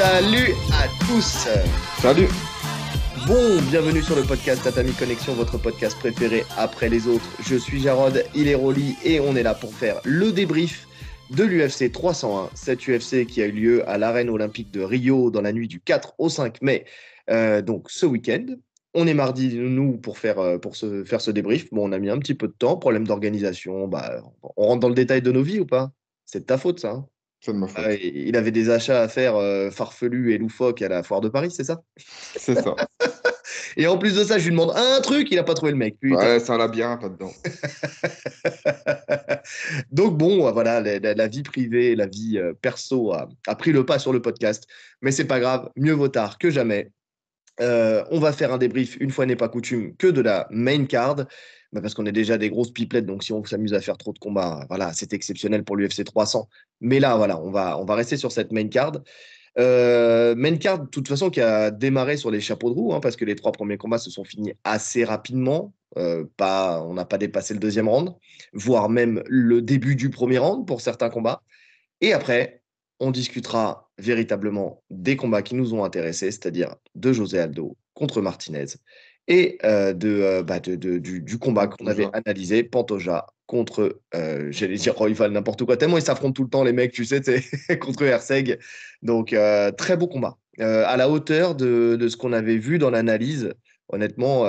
Salut à tous. Salut. Bon, bienvenue sur le podcast Tatami Connection, votre podcast préféré après les autres. Je suis Jarod, il est Rolly et on est là pour faire le débrief de l'UFC 301, cette UFC qui a eu lieu à l'arène olympique de Rio dans la nuit du 4 au 5 mai, euh, donc ce week-end. On est mardi, nous, pour faire, euh, pour se, faire ce débrief. Bon, on a mis un petit peu de temps, problème d'organisation. Bah, on rentre dans le détail de nos vies ou pas C'est de ta faute, ça. Hein. Ah, il avait des achats à faire farfelu farfelus et loufoques à la foire de Paris, c'est ça C'est ça. et en plus de ça, je lui demande un truc, il n'a pas trouvé le mec. Putain. Ouais, ça l'a bien, pas dedans. Donc bon, voilà, la, vie privée, la vie euh, perso a, a, pris le pas sur le podcast. Mais c'est pas grave, mieux vaut tard que jamais. Euh, on va faire un débrief, une fois n'est pas coutume, que de la main card. Bah, parce qu'on est déjà des grosses pipelettes. Donc, si on s'amuse à faire trop de combats, euh, voilà, c'est exceptionnel pour l'UFC 300. Mais là, voilà, on va, on va rester sur cette main card. Euh, main card, de toute façon, qui a démarré sur les chapeaux de roue, hein, parce que les trois premiers combats se sont finis assez rapidement. Euh, pas, on n'a pas dépassé le deuxième round, voire même le début du premier round pour certains combats. Et après, on discutera véritablement des combats qui nous ont intéressés, c'est-à-dire de José Aldo contre Martinez et euh, euh, bah, de, du, combat qu'on avait analysé, Pantoja contre, euh, j'allais dire Royval, n'importe quoi, tellement ils s'affrontent tout le temps, les mecs, tu sais, contre Herseg. Donc, très beau combat. à la hauteur de, ce qu'on avait vu dans l'analyse, honnêtement,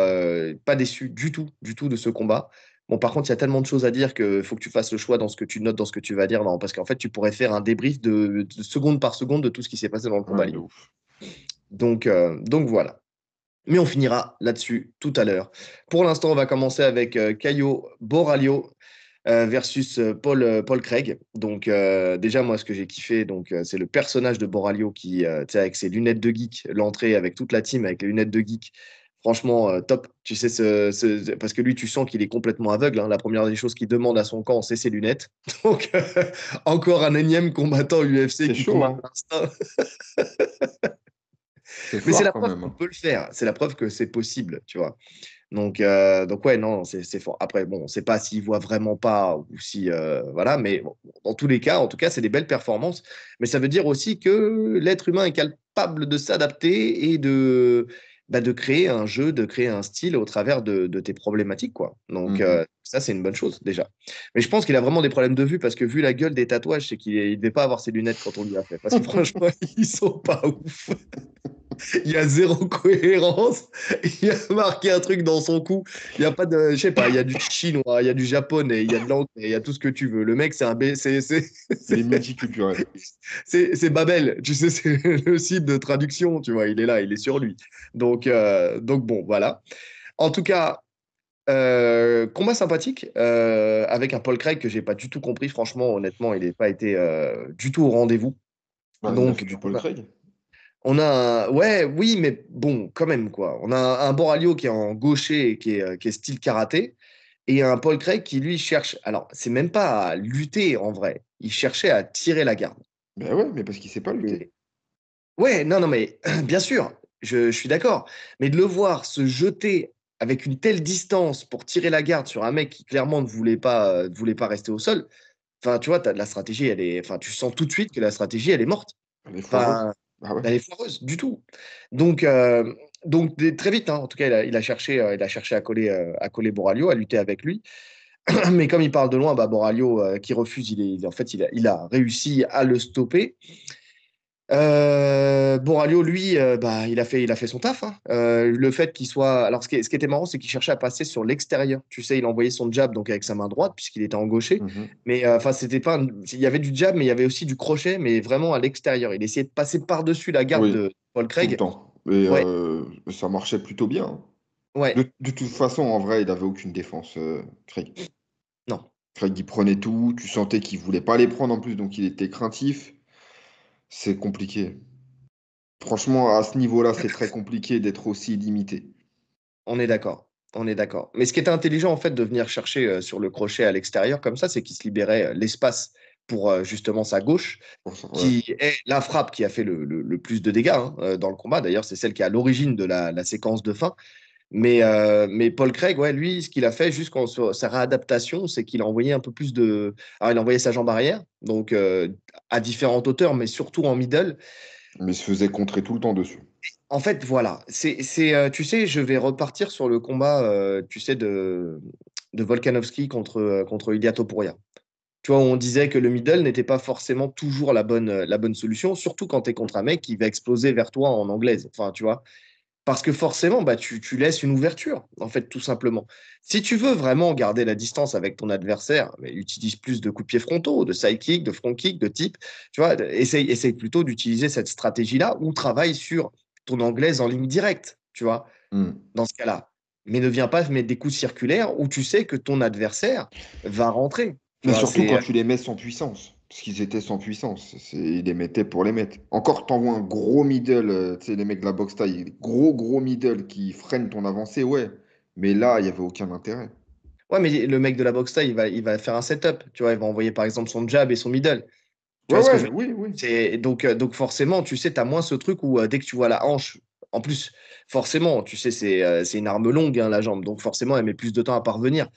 pas déçu du tout, du tout de ce combat. Bon, par contre, il y a tellement de choses à dire qu'il faut que tu fasses le choix dans ce que tu notes, dans ce que tu vas dire. Non, parce qu'en fait, tu pourrais faire un débrief de, seconde par seconde de tout ce qui s'est passé dans le combat. donc, donc voilà. Mais on finira là-dessus tout à l'heure. Pour l'instant, on va commencer avec euh, Caio Borralio euh, versus euh, Paul, Paul Craig. Donc déjà moi ce que j'ai kiffé donc c'est le personnage de Boralio qui avec ses lunettes de geek, l'entrée avec toute la team avec les lunettes de geek. Franchement top. Tu sais ce, parce que lui tu sens qu'il est complètement aveugle. Hein. La première des choses qu'il demande à son camp c'est ses lunettes. Donc encore un énième combattant UFC qui chaud, Mais c'est la preuve qu'on hein. peut le faire. C'est la preuve que c'est possible, tu vois. Donc, euh, donc ouais, non, c'est fort. Après, bon, on ne sait pas s'il voit vraiment pas ou si, euh, voilà, mais dans tous les cas, en tout cas, c'est des belles performances. Mais ça veut dire aussi que l'être humain est capable de s'adapter et de, bah, de créer un jeu, de créer un style au travers de, tes problématiques, quoi. Donc, mm-hmm. euh, ça, c'est une bonne chose déjà. Mais je pense qu'il a vraiment des problèmes de vue parce que vu la gueule des tatouages, c'est qu'il ne devait pas avoir ses lunettes quand on lui a fait. Parce que franchement, ils sont pas ouf. il y a zéro cohérence. Il a marqué un truc dans son cou. Il y a pas de, je sais pas, il y a du chinois, il y a du japonais, il y a de l'anglais, il y a tout ce que tu veux. Le mec, c'est un B, c'est multiculturel. C'est Babel, tu sais, c'est le site de traduction, tu vois. Il est là, il est sur lui. Donc, euh, donc bon, voilà. En tout cas, euh, combat sympathique euh, avec un Paul Craig que j'ai pas du tout compris. Franchement, honnêtement, il n'est pas été euh, du tout au rendez-vous. Ah, Donc, du Paul bah, Craig. On a, ouais, oui, mais bon, quand même quoi. On a un, Boralio qui est en gaucher qui est, qui est, style karaté, et un Paul Craig qui lui cherche. Alors, c'est même pas à lutter en vrai. Il cherchait à tirer la garde. mais bah ouais, mais parce qu'il sait pas lutter. Ouais, non, non, mais bien sûr, je, je suis d'accord. Mais de le voir se jeter avec une telle distance pour tirer la garde sur un mec qui clairement ne voulait pas, euh, voulait pas rester au sol, enfin, tu vois, as la stratégie, elle est, enfin, tu sens tout de suite que la stratégie, elle est morte. Elle est foireuse. Ah du tout. Donc, euh, donc très vite, hein, en tout cas, il a, cherché, euh, il a cherché à coller, à coller Boralio, à lutter avec lui. Mais comme il parle de loin, bah, Boralio qui refuse, il est, en fait, il a réussi à le stopper. Euh, bon, Boralio, lui, euh, bah, il, a fait, il a fait son taf. Hein. Euh, le fait qu'il soit. Alors, ce qui, était marrant, c'est qu'il cherchait à passer sur l'extérieur. Tu sais, il envoyait son jab donc avec sa main droite, puisqu'il était en gaucher. Mmh mais enfin, c'était pas. Il y avait du jab, mais il y avait aussi du crochet, mais vraiment à l'extérieur. Il essayait de passer par-dessus la garde de Paul Craig. Tout Et ça marchait plutôt bien. Hein. Ouais. De, toute façon, en vrai, il n'avait aucune défense, Craig. Non. Craig, il prenait tout. Tu sentais qu'il voulait pas les prendre en plus, donc il était craintif c'est compliqué. Franchement, à ce niveau-là, c'est très compliqué d'être aussi limité. On est d'accord. On est d'accord. Mais ce qui était intelligent, en fait, de venir chercher euh, sur le crochet à l'extérieur comme ça, c'est qu'il se libérait euh, l'espace pour euh, justement sa gauche, qui est la frappe qui a fait le, plus de dégâts hein, dans le combat. D'ailleurs, c'est celle qui est à l'origine de la, séquence de fin. Mais, euh, mais Paul Craig, ouais, lui, ce qu'il a fait jusqu'en sa réadaptation, c'est qu'il a envoyé un peu plus de. Alors, il a envoyé sa jambe arrière, donc euh, à différentes hauteurs, mais surtout en middle. Mais il se faisait contrer tout le temps dessus. En fait, voilà. C'est, c'est, euh, tu sais, je vais repartir sur le combat, tu sais, de, de Volkanovski contre, contre Ilia Tu vois, on disait que le middle n'était pas forcément toujours la bonne, la bonne solution, surtout quand tu es contre un mec qui va exploser vers toi en anglaise. Enfin, tu vois. Parce que forcément, bah, tu, laisses une ouverture, en fait, tout simplement. Si tu veux vraiment garder la distance avec ton adversaire, mais utilise plus de coups de pied frontaux, de side kick, de front kick, de type. Tu vois, essaye, plutôt d'utiliser cette stratégie-là ou travaille sur ton anglaise en ligne directe, tu vois, hmm. dans ce cas-là. Mais ne viens pas mettre des coups circulaires où tu sais que ton adversaire va rentrer. Mais surtout quand euh, tu les mets sans puissance parce qu'ils étaient sans puissance. Ils les mettaient pour les mettre. Encore, t'envoies un gros middle, euh, tu sais, les mecs de la boxe taille, gros, gros middle qui freine ton avancée, ouais. Mais là, il n'y avait aucun intérêt. Ouais, mais le mec de la boxe taille, il va, faire un setup. Tu vois, il va envoyer par exemple son jab et son middle. ouais, ouais, oui, oui. Donc, euh, donc forcément, tu sais, tu as moins ce truc où euh, dès que tu vois la hanche, en plus, forcément, tu sais, c'est une arme longue, hein, la jambe. Donc forcément, elle met plus de temps à parvenir.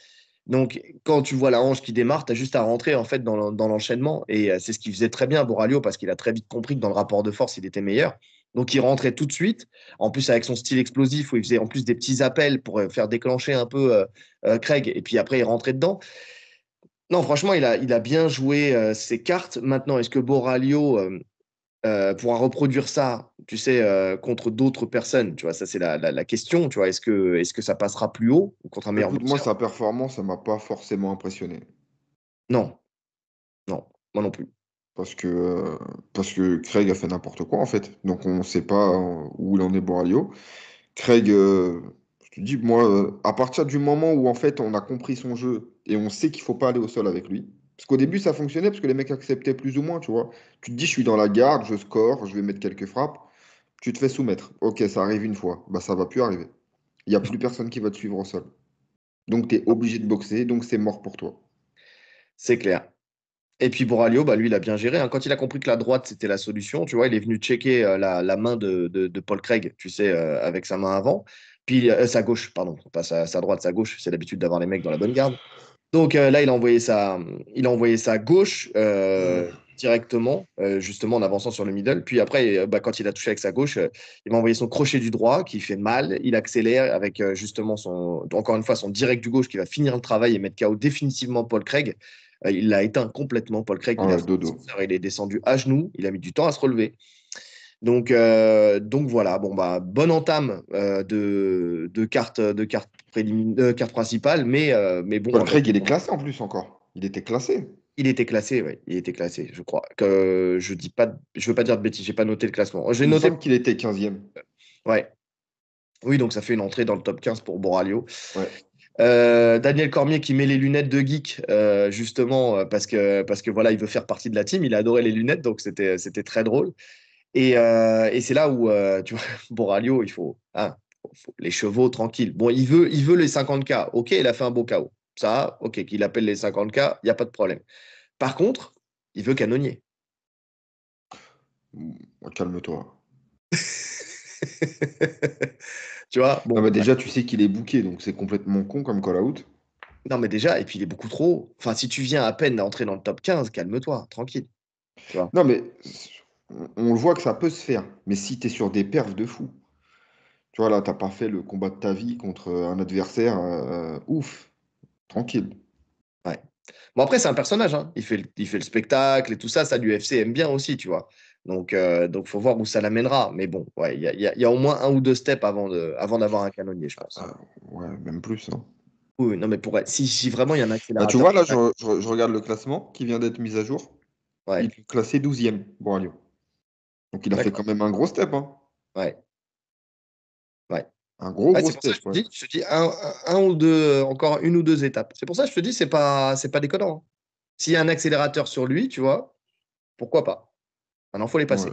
Donc, quand tu vois la hanche qui démarre, tu as juste à rentrer en fait dans l'enchaînement. Et euh, c'est ce qu'il faisait très bien, Boralio, parce qu'il a très vite compris que dans le rapport de force, il était meilleur. Donc, il rentrait tout de suite. En plus, avec son style explosif, où il faisait en plus des petits appels pour euh, faire déclencher un peu euh, Craig. Et puis après, il rentrait dedans. Non, franchement, il a, bien joué ses cartes. Maintenant, est-ce que Boralio, euh, pourra reproduire ça, tu sais, euh, contre d'autres personnes Tu vois, ça, c'est la, la, question. Tu vois, est-ce que, est que ça passera plus haut ou contre Moi, sa performance, ça m'a pas forcément impressionné. Non. Non, moi non plus. Parce que, parce que Craig a fait n'importe quoi, en fait. Donc, on ne sait pas euh, où il en est, Boralio. Craig, je te dis, moi, à partir du moment où, en fait, on a compris son jeu et on sait qu'il faut pas aller au sol avec lui, parce qu'au début, ça fonctionnait parce que les mecs acceptaient plus ou moins, tu vois. Tu te dis, je suis dans la garde, je score, je vais mettre quelques frappes. Tu te fais soumettre. Ok, ça arrive une fois. Bah, ça va plus arriver. Il n'y a plus personne qui va te suivre au sol. Donc, tu es obligé de boxer. Donc, c'est mort pour toi. C'est clair. Et puis Boralio, bah lui, il a bien géré. Hein. Quand il a compris que la droite, c'était la solution, tu vois, il est venu checker euh, la, main de, Paul Craig, tu sais, euh, avec sa main avant. Puis euh, sa gauche, pardon, pas sa droite, sa gauche, c'est l'habitude d'avoir les mecs dans la bonne garde. Donc euh, là, il a envoyé sa, il a envoyé sa gauche euh, directement, euh, justement en avançant sur le middle. Puis après, bah, quand il a touché avec sa gauche, il m'a envoyé son crochet du droit qui fait mal. Il accélère avec justement son, encore une fois, son direct du gauche qui va finir le travail et mettre KO définitivement Paul Craig. il l'a éteint complètement, Paul Craig. il, est descendu à genoux. Il a mis du temps à se relever. Donc, donc voilà, bon, bah, bonne entame de, cartes de carte euh, carte principale, mais, euh, mais bon. Craig, il est classé en plus encore. Il était classé. Il était classé, oui. Il était classé, je crois. Que, je dis pas, je veux pas dire de bêtises, j'ai pas noté le classement. J'ai noté qu'il était 15e. Euh, ouais. Oui, donc ça fait une entrée dans le top 15 pour Boralio. Daniel Cormier qui met les lunettes de geek justement parce que parce que voilà il veut faire partie de la team il a adoré les lunettes donc c'était c'était très drôle et, et c'est là où tu vois Boralio il faut hein, les chevaux tranquilles. Bon, il veut, il veut les 50K. OK, il a fait un beau KO. Ça, OK, qu'il appelle les 50K, il n'y a pas de problème. Par contre, il veut canonnier. Mmh, calme-toi. tu vois bon, bah, Déjà, tu sais qu'il est bouqué, donc c'est complètement con comme call-out. Non, mais déjà, et puis il est beaucoup trop. Enfin, si tu viens à peine d'entrer dans le top 15, calme-toi, tranquille. non, mais on le voit que ça peut se faire. Mais si tu es sur des perfs de fou, tu vois, là, t'as pas fait le combat de ta vie contre euh, un adversaire. Euh, euh, ouf, tranquille. Ouais. Bon, après, c'est un personnage. hein. Il, fait le, il fait le spectacle et tout ça. Ça, l'UFC aime bien aussi, tu vois. Donc, donc faut voir où ça l'amènera. Mais bon, ouais, il y, a- au moins un ou deux steps avant de- avant d'avoir un canonnier, je pense. Ah, ouais, même plus. hein. Oui, non, mais pour si, vraiment il y en a qui. Bah, tu vois, là, je, regarde le classement qui vient d'être mis à jour. Il est classé 12e, bon, Donc, il a fait quand même un gros step. hein. Ouais. Un gros, gros je, te dis, je un, ou deux, euh, encore une ou deux étapes. C'est pour ça que je te dis, c'est pas, c'est pas déconnant. Hein. S'il y a un accélérateur sur lui, tu vois, pourquoi pas Maintenant, il faut les passer.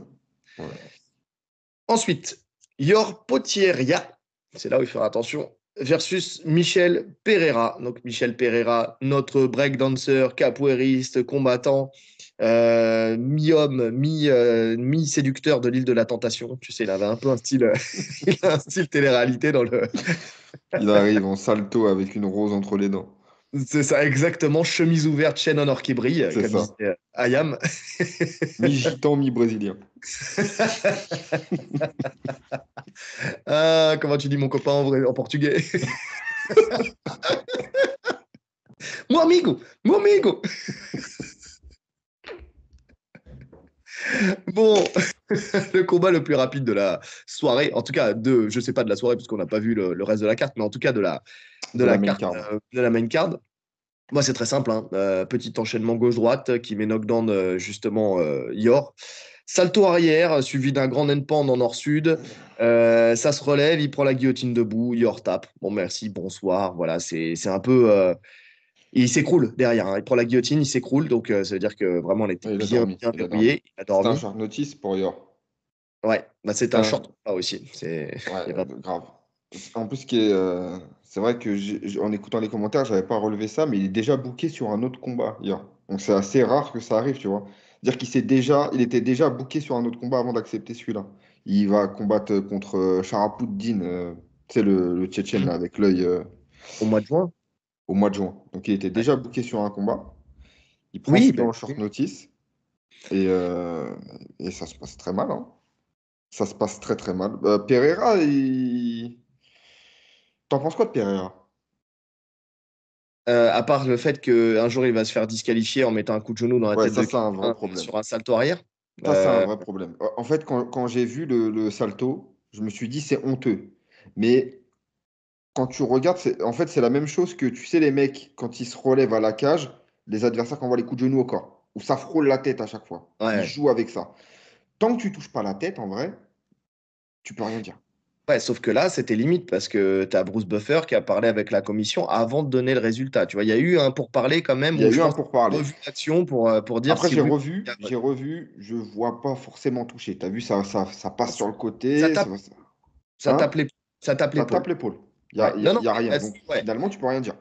Ensuite, Yor Potieria, c'est là où il fera attention, versus Michel Pereira. Donc, Michel Pereira, notre breakdancer, capoeiriste, combattant, euh, mi-homme, mi, euh, séducteur de l'île de la tentation. Tu sais, il avait un peu un style, un style télé-réalité dans le. il arrive en salto avec une rose entre les dents. C'est ça, exactement. Chemise ouverte, chaîne en or qui brille. C'est ça. Euh, Ayam. Mi-gitan, mi-brésilien. ah, comment tu dis mon copain en, en portugais Mon amigo, mon amigo Bon, le combat le plus rapide de la soirée, en tout cas de, je sais pas de la soirée puisqu'on n'a pas vu le, reste de la carte, mais en tout cas de la de, la, carte, euh, de la main card. Moi, c'est très simple, hein. euh, petit enchaînement gauche-droite euh, qui met knockdown justement Yor. Salto arrière, suivi d'un grand N-Pand en nord-sud. ça se relève, il prend la guillotine debout, Yor tape. Bon, merci, bonsoir. Voilà, c'est un peu il s'écroule derrière. Hein. Il prend la guillotine, il s'écroule. Donc, euh, ça veut dire que vraiment, on était bien, dormi, bien dormi. C'est un short notice pour Yor. Ouais, bah, c'est un short pas ah, aussi. C'est pas... grave. En plus, euh, c'est vrai que en écoutant les commentaires, j'avais pas relevé ça, mais il est déjà booké sur un autre combat, Yor. Donc, c'est assez rare que ça arrive, tu vois. Dire qu'il déjà, il était déjà booké sur un autre combat avant d'accepter celui-là. Il va combattre euh, contre Sharapoudine, tu sais, le, Tchétchène, avec l'œil. Au mois de juin au mois de juin. Donc il était déjà booké sur un combat. Il prend oui, en short notice. Euh, et, ça se passe très mal. Hein. Ça se passe très très mal. Euh, Pereira, il... t'en penses quoi de Pereira euh, à part le fait qu'un jour il va se faire disqualifier en mettant un coup de genou dans la tête de sur un salto arrière. Ça, c'est un vrai problème. En fait, quand, j'ai vu le, le salto, je me suis dit c'est honteux. Mais quand tu regardes, en fait, c'est la même chose que, tu sais, les mecs, quand ils se relèvent à la cage, les adversaires envoient les coups de genoux au corps, ou ça frôle la tête à chaque fois. Ils jouent avec ça. Tant que tu touches pas la tête, en vrai, tu peux rien dire. Ouais, sauf que là, c'était limite parce que tu as Bruce Buffer qui a parlé avec la commission avant de donner le résultat. Tu vois, il y a eu un pour parler quand même. Il y a eu un pour Revu action pour, pour dire. Après, j'ai revu, j'ai revu, je vois pas forcément toucher. Tu as vu, ça, ça, ça passe sur le côté. Ça tape, ça, hein ça, tape les, ça tape l'épaule. Il n'y a, rien. Bah, finalement, tu peux rien dire.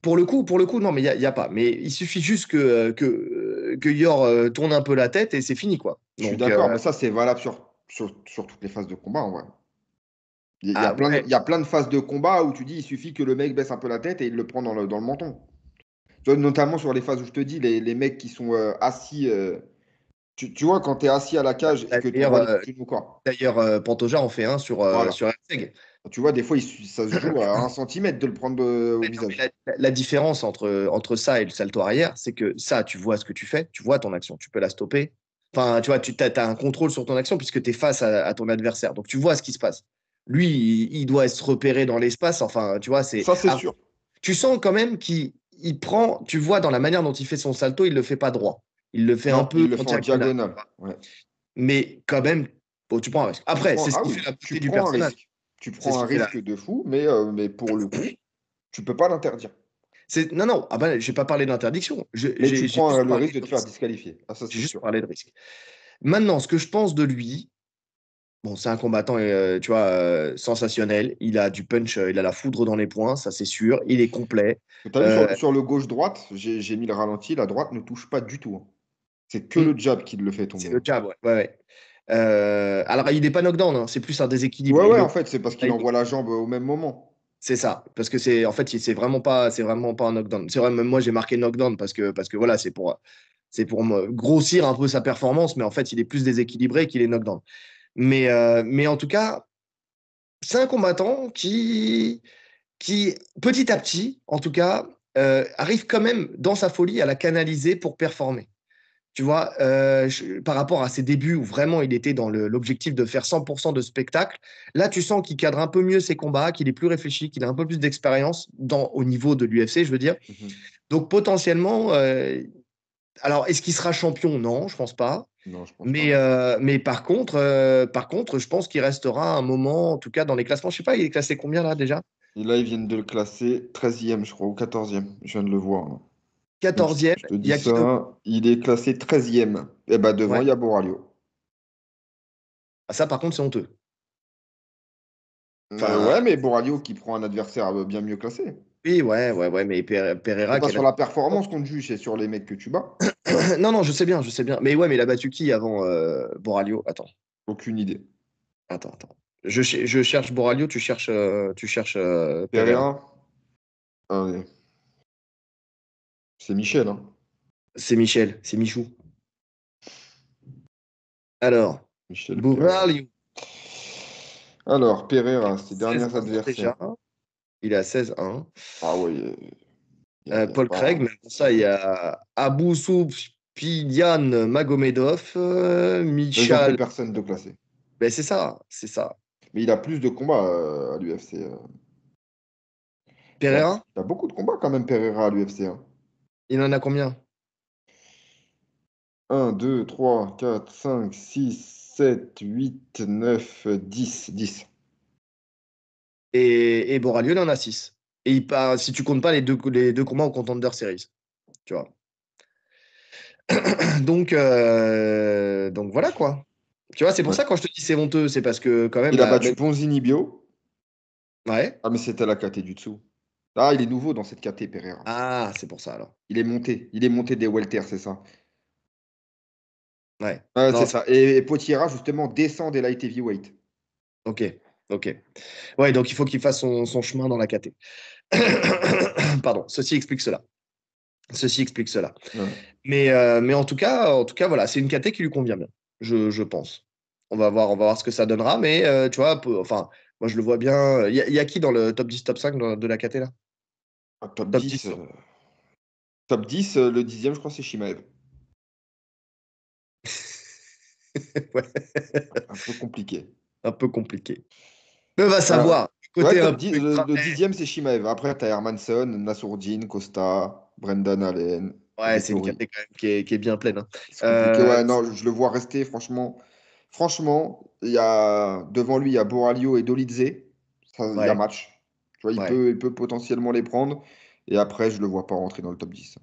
Pour le coup, pour le coup, non, mais il n'y a, pas. Mais il suffit juste que, que, que Yor euh, tourne un peu la tête et c'est fini, quoi. Je suis d'accord, euh, mais ça, c'est valable sur, sur, toutes les phases de combat, en vrai. Il y, a plein de phases de combat où tu dis, il suffit que le mec baisse un peu la tête et il le prend dans le, dans le menton. Notamment sur les phases où je te dis, les, mecs qui sont euh, assis. tu, vois, quand tu es assis à la cage et bah, que D'ailleurs, Pantoja en fait un sur, voilà. sur tu vois, des fois, il, ça se joue à un centimètre de le prendre euh, au visage. la, différence entre, entre ça et le salto arrière, c'est que ça, tu vois ce que tu fais, tu vois ton action, tu peux la stopper. Enfin, tu vois, tu as, un contrôle sur ton action puisque tu es face à, ton adversaire. Donc, tu vois ce qui se passe. Lui, il, doit se repérer dans l'espace. Enfin, tu vois, c'est. Ça, c'est sûr. Tu sens quand même qu'il prend, tu vois, dans la manière dont il fait son salto, il le fait pas droit. Il le fait un peu. le en diagonale. Mais quand même, tu prends un risque. Après, c'est ce qui fait la beauté du personnage. Tu prends un risque de fou, mais, euh, mais pour le coup, tu peux pas l'interdire. Non, non, ah ben, bah, je n'ai pas parlé d'interdiction. Mais tu prends le risque de, te faire disqualifier. Ah, J'ai juste sûr. parlé de risque. Maintenant, ce que je pense de lui, bon, c'est un combattant, euh, tu vois, euh, sensationnel. Il a du punch, il a la foudre dans les poings. ça c'est sûr. Il est complet. sur, le gauche-droite, j'ai mis le ralenti, la droite ne touche pas du tout. Hein. C'est que hmm. le jab qui le fait tomber. C'est le jab, ouais. ouais, ouais. Euh, alors, il n'est pas knockdown, hein. c'est plus un déséquilibre. Oui, en fait, c'est parce qu'il ah, envoie la jambe au même moment. C'est ça, parce que c'est en fait, c'est vraiment pas, c'est vraiment pas un knockdown. C'est vrai, même moi j'ai marqué knockdown parce que parce que voilà, c'est pour c'est pour grossir un peu sa performance, mais en fait, il est plus déséquilibré qu'il est knockdown. Mais euh, mais en tout cas, c'est un combattant qui qui petit à petit, en tout cas, euh, arrive quand même dans sa folie à la canaliser pour performer. Tu vois, euh, par rapport à ses débuts où vraiment il était dans l'objectif de faire 100% de spectacle, là tu sens qu'il cadre un peu mieux ses combats, qu'il est plus réfléchi, qu'il a un peu plus d'expérience au niveau de l'UFC, je veux dire. Mmh Donc potentiellement, euh, alors est-ce qu'il sera champion Non, je pense pas. Non, je pense pas. Euh, mais par contre, par contre, je pense qu'il restera un moment, en tout cas dans les classements. Je sais pas, il est classé combien là déjà Et là, ils viennent de le classer 13e, je crois, ou 14e. Je viens de le voir. 14e. il est classé 13e. Et bah devant, il y a Boralio. Ah, ça, par contre, c'est honteux. Euh, ouais, mais Boralio qui prend un adversaire euh, bien mieux classé. Oui, ouais, ouais, ouais, mais Pereira. Pas sur la performance qu'on te juge, c'est sur les mecs que tu bats. non, non, je sais bien, je sais bien. Mais ouais, mais il a battu qui avant euh, Boraglio Attends. Aucune idée. Attends, attends. Je, cherche Boralio, tu cherches, tu cherches Pereira. Ah, c'est Michel. Hein. C'est Michel, c'est Michou. Alors, Michel Alors, Pereira, ses derniers adversaires. il est à 16-1. Ah oui. Euh, euh, Paul Craig, mais pour ça, il y a Abou Soupidian Magomedov, euh, Michel. personne de classé. Ben, c'est ça, c'est ça. Mais il a plus de combats euh, à l'UFC. Pereira Il a beaucoup de combats quand même, Pereira, à l'UFC. Hein. Il en a combien 1, 2, 3, 4, 5, 6, 7, 8, 9, 10. 10. Et, et Boralieu, il en a 6. Et il part, si tu comptes pas les deux, les deux combats au Contender Series. Tu vois. donc, euh, donc voilà quoi. Tu vois, c'est pour ça quand je te dis c'est honteux, c'est parce que quand même. Il a bah, battu Bio. Ouais. Ah, mais c'était la caté du dessous. Ah, il est nouveau dans cette KT, Pereira. Ah, c'est pour ça alors. Il est monté. Il est monté des Welter, c'est ça. Ouais. c'est ça. Et, Potiera, justement, descend des light heavyweight. Ok, ok. Ouais, donc il faut qu'il fasse son, chemin dans la KT. Pardon, ceci explique cela. Ceci explique cela. Mais, euh, mais en tout cas, en tout cas, voilà, c'est une KT qui lui convient bien, je, pense on va voir, on voir ce que ça donnera. Mais euh, tu vois, enfin, moi, je le vois bien. Il y, a qui dans le top 10, top 5 de, la KT là ah, top, 10. Top 10, euh, euh, le dixième, je crois, c'est Shimaev. Un peu compliqué. Un peu compliqué. on va savoir. Côté 10, le, dixième, c'est Shimaev. Après, tu as Hermanson, Nasourdine, Costa, Brendan Allen. Ouais, c'est une catégorie qui, qui, est bien pleine. Hein. Euh... Ouais, non, je le vois rester, franchement franchement, y a, devant lui, il y a Boralio et Dolizé. Il y a match. il, peut, peut potentiellement les prendre. Et après, je ne le vois pas rentrer dans le top 10.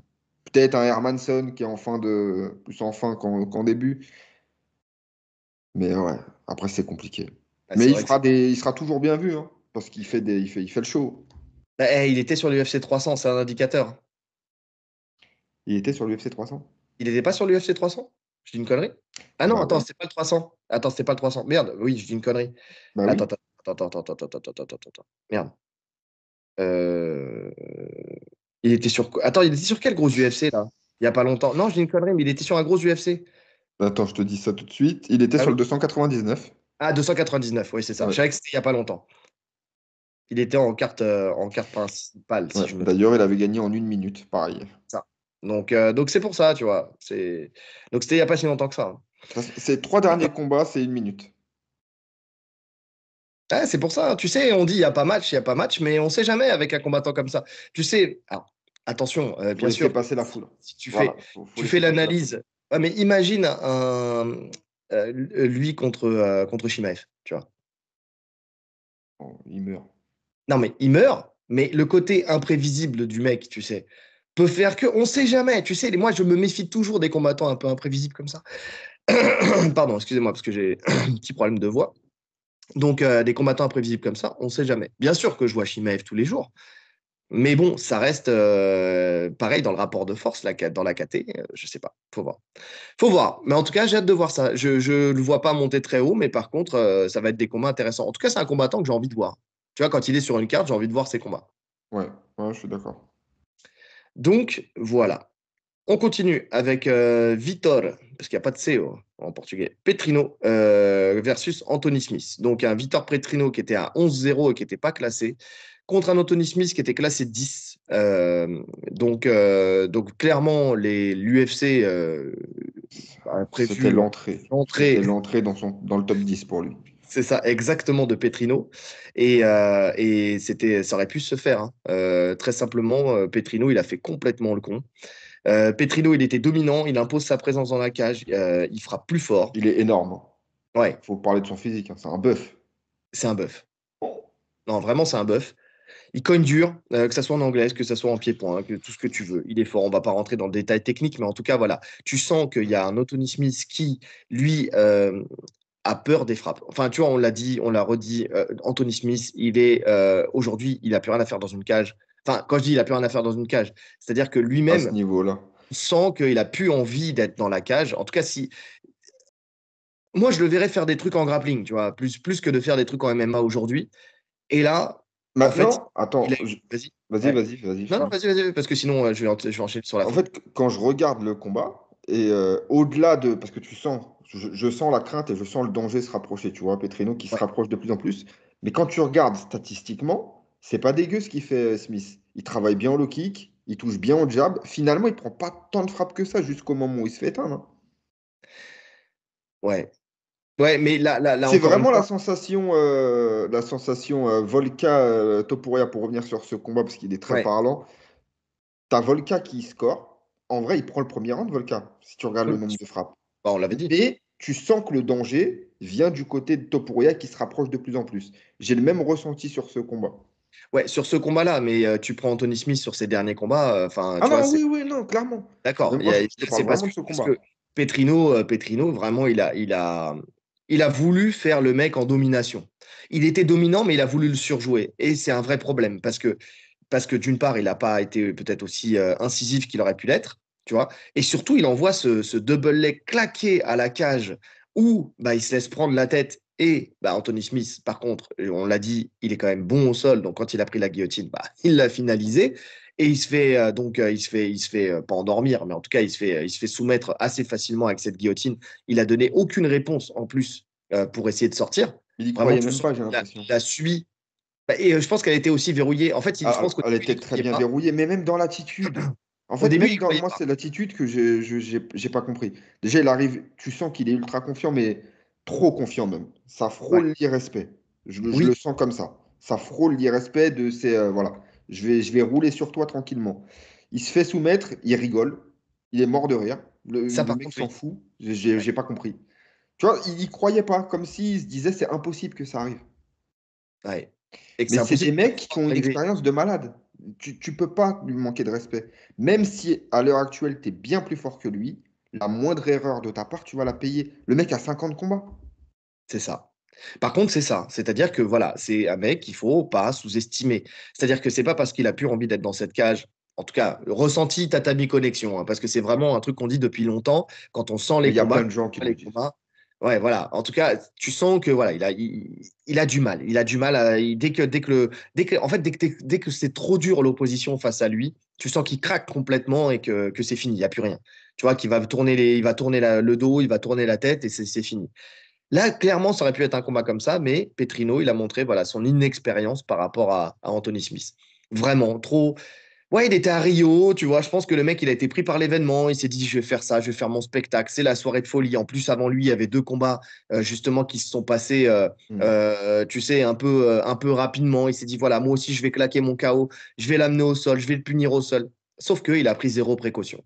Peut-être un Hermanson qui est en de. plus en fin qu'en début. Mais ouais, après, c'est compliqué. Bah, Mais il sera, des, il sera toujours bien vu, hein, parce qu'il fait, le show. Bah, eh, il était sur l'UFC 300, c'est un indicateur. Il était sur l'UFC 300 Il n'était pas sur l'UFC 300 je dis une connerie Ah non, attends, c'est pas le 300. Attends, c'est pas le 300. Merde, oui, je dis une connerie. Bah attends, attends, attends, attends, attends, attends, attends, Merde. Euh, il était sur. Attends, il était sur quel gros UFC là Il y a pas longtemps. Non, je dis une connerie, mais il était sur un gros UFC. Attends, je te dis ça tout de suite. Il était ah sur le 299. Ah, 299, oui, c'est ça. Je savais que c'était il n'y a pas longtemps. Il était en carte, euh, en carte principale. D'ailleurs, il avait gagné en une minute, pareil. Ça. Euh, donc, c'est pour ça, tu vois. C'est... Donc, c'était il n'y a pas si longtemps que ça. Hein. Ces trois derniers combats, c'est une minute. Ah, c'est pour ça, hein. tu sais, on dit il y a pas match, il y a pas match, mais on ne sait jamais avec un combattant comme ça. Tu sais, attention, euh, bien sûr. passer la foule. Si tu fais, tu fais l'analyse. mais imagine euh, lui contre, contre Shimaev, tu vois. Oh, il meurt. Non, mais il meurt, mais le côté imprévisible du mec, tu sais peut faire que. On sait jamais. Tu sais, moi, je me méfie toujours des combattants un peu imprévisibles comme ça. Pardon, excusez-moi, parce que j'ai un petit problème de voix. Donc, euh, des combattants imprévisibles comme ça, on sait jamais. Bien sûr que je vois Shimaev tous les jours. Mais bon, ça reste euh, pareil dans le rapport de force la, dans la KT. Euh, je sais pas, faut voir. Faut voir. Mais en tout cas, j'ai hâte de voir ça. Je le vois pas monter très haut, mais par contre, ça va être des combats intéressants. En tout cas, c'est un combattant que j'ai envie de voir. Tu vois, quand il est sur une carte, j'ai envie de voir ses combats. Ouais, ouais je suis d'accord. Donc voilà. On continue avec euh, Vitor, parce qu'il n'y a pas de C oh, en portugais, Petrino euh, versus Anthony Smith. Donc un Vitor Petrino qui était à 11-0 et qui n'était pas classé, contre un Anthony Smith qui était classé 10. Euh, donc, donc clairement, l'UFC a prévu l'entrée dans, dans le top 10 pour lui. C'est ça, exactement, de Petrino. Euh, et, c'était, ça aurait pu se faire. Hein. Euh, très simplement, euh, Petrino, il a fait complètement le con. Petrino, il était dominant, il impose sa présence dans la cage, il frappe plus fort. Il est énorme. Hein. Ouais. faut parler de son physique, hein, c'est un bœuf. C'est un bœuf. Non, vraiment, c'est un bœuf. Il cogne dur, que ce soit en anglaise, que ce soit en pied-point, tout ce que tu veux. Il est fort. On ne va pas rentrer dans le détail technique, mais en tout cas, voilà. Tu sens qu'il y a un Anthony Smith qui, lui, a peur des frappes. Enfin, tu vois, on l'a dit, on l'a redit. Euh, Anthony Smith, il est euh, aujourd'hui, il a plus rien à faire dans une cage. Enfin, quand je dis il a plus rien à faire dans une cage, c'est-à-dire que lui-même, à ce niveau-là, sent qu'il a plus envie d'être dans la cage. En tout cas, si moi, je le verrais faire des trucs en grappling, tu vois, plus plus que de faire des trucs en MMA aujourd'hui. Et là, Maintenant, en fait, attends, vas-y, vas-y, vas-y, vas-y. Non, non vas-y, vas-y, parce que sinon, euh, je, vais enchaîner sur la. En fait, quand je regarde le combat, et euh, au-delà de. Parce que tu sens, je, sens la crainte et je sens le danger se rapprocher, tu vois, Petrino qui se rapproche de plus en plus. Mais quand tu regardes statistiquement, c'est pas dégueu ce qu'il fait euh, Smith. Il travaille bien au low kick, il touche bien au jab. Finalement, il prend pas tant de frappes que ça jusqu'au moment où il se fait éteindre. Hein. Ouais. Ouais, mais là, là, c'est vraiment la sensation, euh, la sensation Volka Topuria pour revenir sur ce combat parce qu'il est très parlant. T'as Volka qui score, en vrai, il prend le premier round, Volka, si tu regardes le nombre de frappes. Bah, on l'avait dit. Et tu sens que le danger vient du côté de Topuria qui se rapproche de plus en plus. J'ai le même ressenti sur ce combat. Ouais, sur ce combat-là, mais euh, tu prends Anthony Smith sur ses derniers combats. Euh, enfin, ah non, oui, oui, non, clairement. D'accord. C'est parce, Petrino, euh, Petrino, vraiment, il a, il a, il a voulu faire le mec en domination. Il était dominant, mais il a voulu le surjouer. Et c'est un vrai problème parce que parce que d'une part, il n'a pas été peut-être aussi euh, incisif qu'il aurait pu l'être, tu vois, et surtout, il envoie ce, double leg claqué à la cage où bah, il se laisse prendre la tête. Et bah, Anthony Smith, par contre, on l'a dit, il est quand même bon au sol, donc quand il a pris la guillotine, bah, il l'a finalisé. Et il se fait euh, donc, euh, il se fait, il se fait pas endormir, mais en tout cas, il se fait, il se fait soumettre assez facilement avec cette guillotine. Il a donné aucune réponse en plus pour essayer de sortir. Il j'ai l'impression. a, il bah, et euh, je pense qu'elle était aussi verrouillée. En fait, ah, pense elle était très bien verrouillée, mais même dans l'attitude. En fait, moi, c'est l'attitude que j'ai pas compris. Déjà, il arrive, tu sens qu'il est ultra confiant, mais trop confiant même. Ça frôle l'irrespect. Je, je, le sens comme ça. Ça frôle l'irrespect de ces. Euh, voilà, je vais, je vais rouler sur toi tranquillement. Il se fait soumettre, il rigole, il est mort de rire. Le, ça, mec s'en fout. J'ai n'ai pas compris. Tu vois, il y croyait pas, comme s'il se disait c'est impossible que ça arrive. Ouais. Mais c'est des mecs qui ont une expérience de malade. Tu, ne peux pas lui manquer de respect. Même si à l'heure actuelle, tu es bien plus fort que lui, la moindre erreur de ta part, tu vas la payer. Le mec a 50 combats. C'est ça. Par contre, c'est ça. C'est-à-dire que voilà, c'est un mec qu'il faut pas sous-estimer. C'est-à-dire que c'est pas parce qu'il a pure envie d'être dans cette cage en tout cas, ressenti ressenti tatami connexion, hein, parce que c'est vraiment un truc qu'on dit depuis longtemps. Quand on sent les combats, les Ouais, voilà. En tout cas, tu sens que voilà, il a, il, a du mal. Il a du mal. dès que, dès que le, en fait, dès que, dès que c'est trop dur l'opposition face à lui, tu sens qu'il craque complètement et que, c'est fini. Il n'y a plus rien. Tu vois qu'il va tourner il va tourner le dos, il va tourner la tête et c'est fini. Là, clairement, ça aurait pu être un combat comme ça, mais Petrino, il a montré voilà son inexpérience par rapport à Anthony Smith. Vraiment, trop. Ouais, il était à Rio, tu vois. Je pense que le mec, il a été pris par l'événement. Il s'est dit, je vais faire ça, je vais faire mon spectacle. C'est la soirée de folie. En plus, avant lui, il y avait deux combats euh, justement qui se sont passés, euh, hmm. euh, tu sais, un peu, un peu rapidement. Il s'est dit, voilà, moi aussi, je vais claquer mon KO. Je vais l'amener au sol, je vais le punir au sol. Sauf qu'il a pris zéro précaution.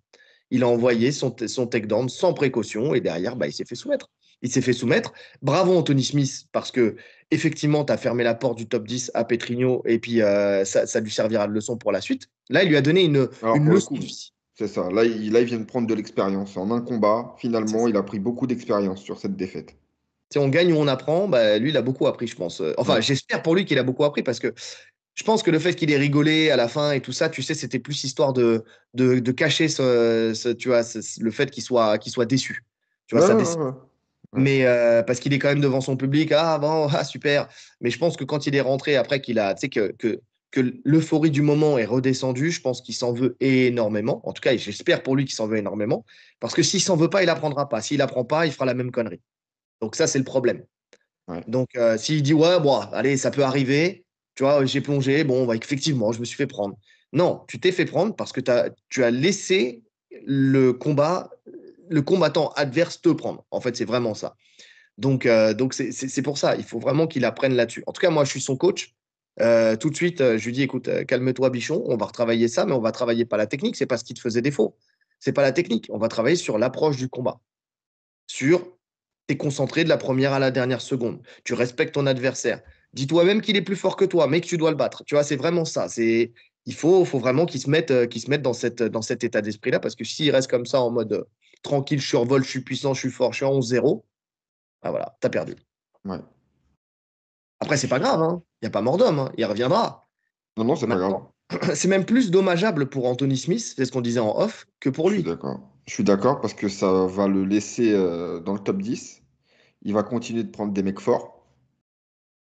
Il a envoyé son, son takedown sans précaution et derrière, bah, il s'est fait soumettre il s'est fait soumettre. Bravo Anthony Smith, parce que effectivement, tu as fermé la porte du top 10 à Petrigno et puis euh, ça, lui servira de leçon pour la suite. Là, il lui a donné une, une leçon. C'est ça. Là il, il vient de prendre de l'expérience. En un combat, finalement, il a pris beaucoup d'expérience sur cette défaite. Si on gagne ou on apprend, bah, lui, il a beaucoup appris, je pense. Euh, enfin, j'espère pour lui qu'il a beaucoup appris parce que je pense que le fait qu'il ait rigolé à la fin et tout ça, tu sais, c'était plus histoire de, de, cacher ce, tu vois, le fait qu'il soit, qu'il soit déçu. Tu mais euh, parce qu'il est quand même devant son public. Ah, bon, ah, super. Mais je pense que quand il est rentré, après qu'il a, tu sais, que, que, que l'euphorie du moment est redescendue, je pense qu'il s'en veut énormément. En tout cas, j'espère pour lui qu'il s'en veut énormément. Parce que s'il s'en veut pas, il apprendra pas. S'il apprend pas, il fera la même connerie. Donc, ça, c'est le problème. Donc, euh, s'il dit, ouais, bon, allez, ça peut arriver. Tu vois, j'ai plongé. Bon, bah, effectivement, je me suis fait prendre. Non, tu t'es fait prendre parce que as, tu as laissé le combat le combattant adverse te prendre. En fait, c'est vraiment ça. Donc, euh, donc c'est, pour ça. Il faut vraiment qu'il apprenne là-dessus. En tout cas, moi, je suis son coach. Euh, tout de suite, euh, je lui dis écoute, calme-toi, bichon. On va retravailler ça, mais on va travailler pas la technique. C'est pas ce qui te faisait défaut. C'est pas la technique. On va travailler sur l'approche du combat, sur es concentré de la première à la dernière seconde. Tu respectes ton adversaire. Dis-toi même qu'il est plus fort que toi, mais que tu dois le battre. Tu vois, c'est vraiment ça. C'est il faut, faut vraiment qu'il se mette, qu'il se mette dans cette dans cet état d'esprit là, parce que s'il reste comme ça en mode tranquille, je suis vol, je suis puissant, je suis fort, je suis en 11-0. Ah voilà, t'as perdu. Ouais. Après, c'est pas grave, il hein. y n'y a pas mort d'homme, il hein. reviendra. Non, non, c'est pas grave. C'est même plus dommageable pour Anthony Smith, c'est ce qu'on disait en off, que pour lui. d'accord. Je suis d'accord parce que ça va le laisser euh, dans le top 10. Il va continuer de prendre des mecs forts.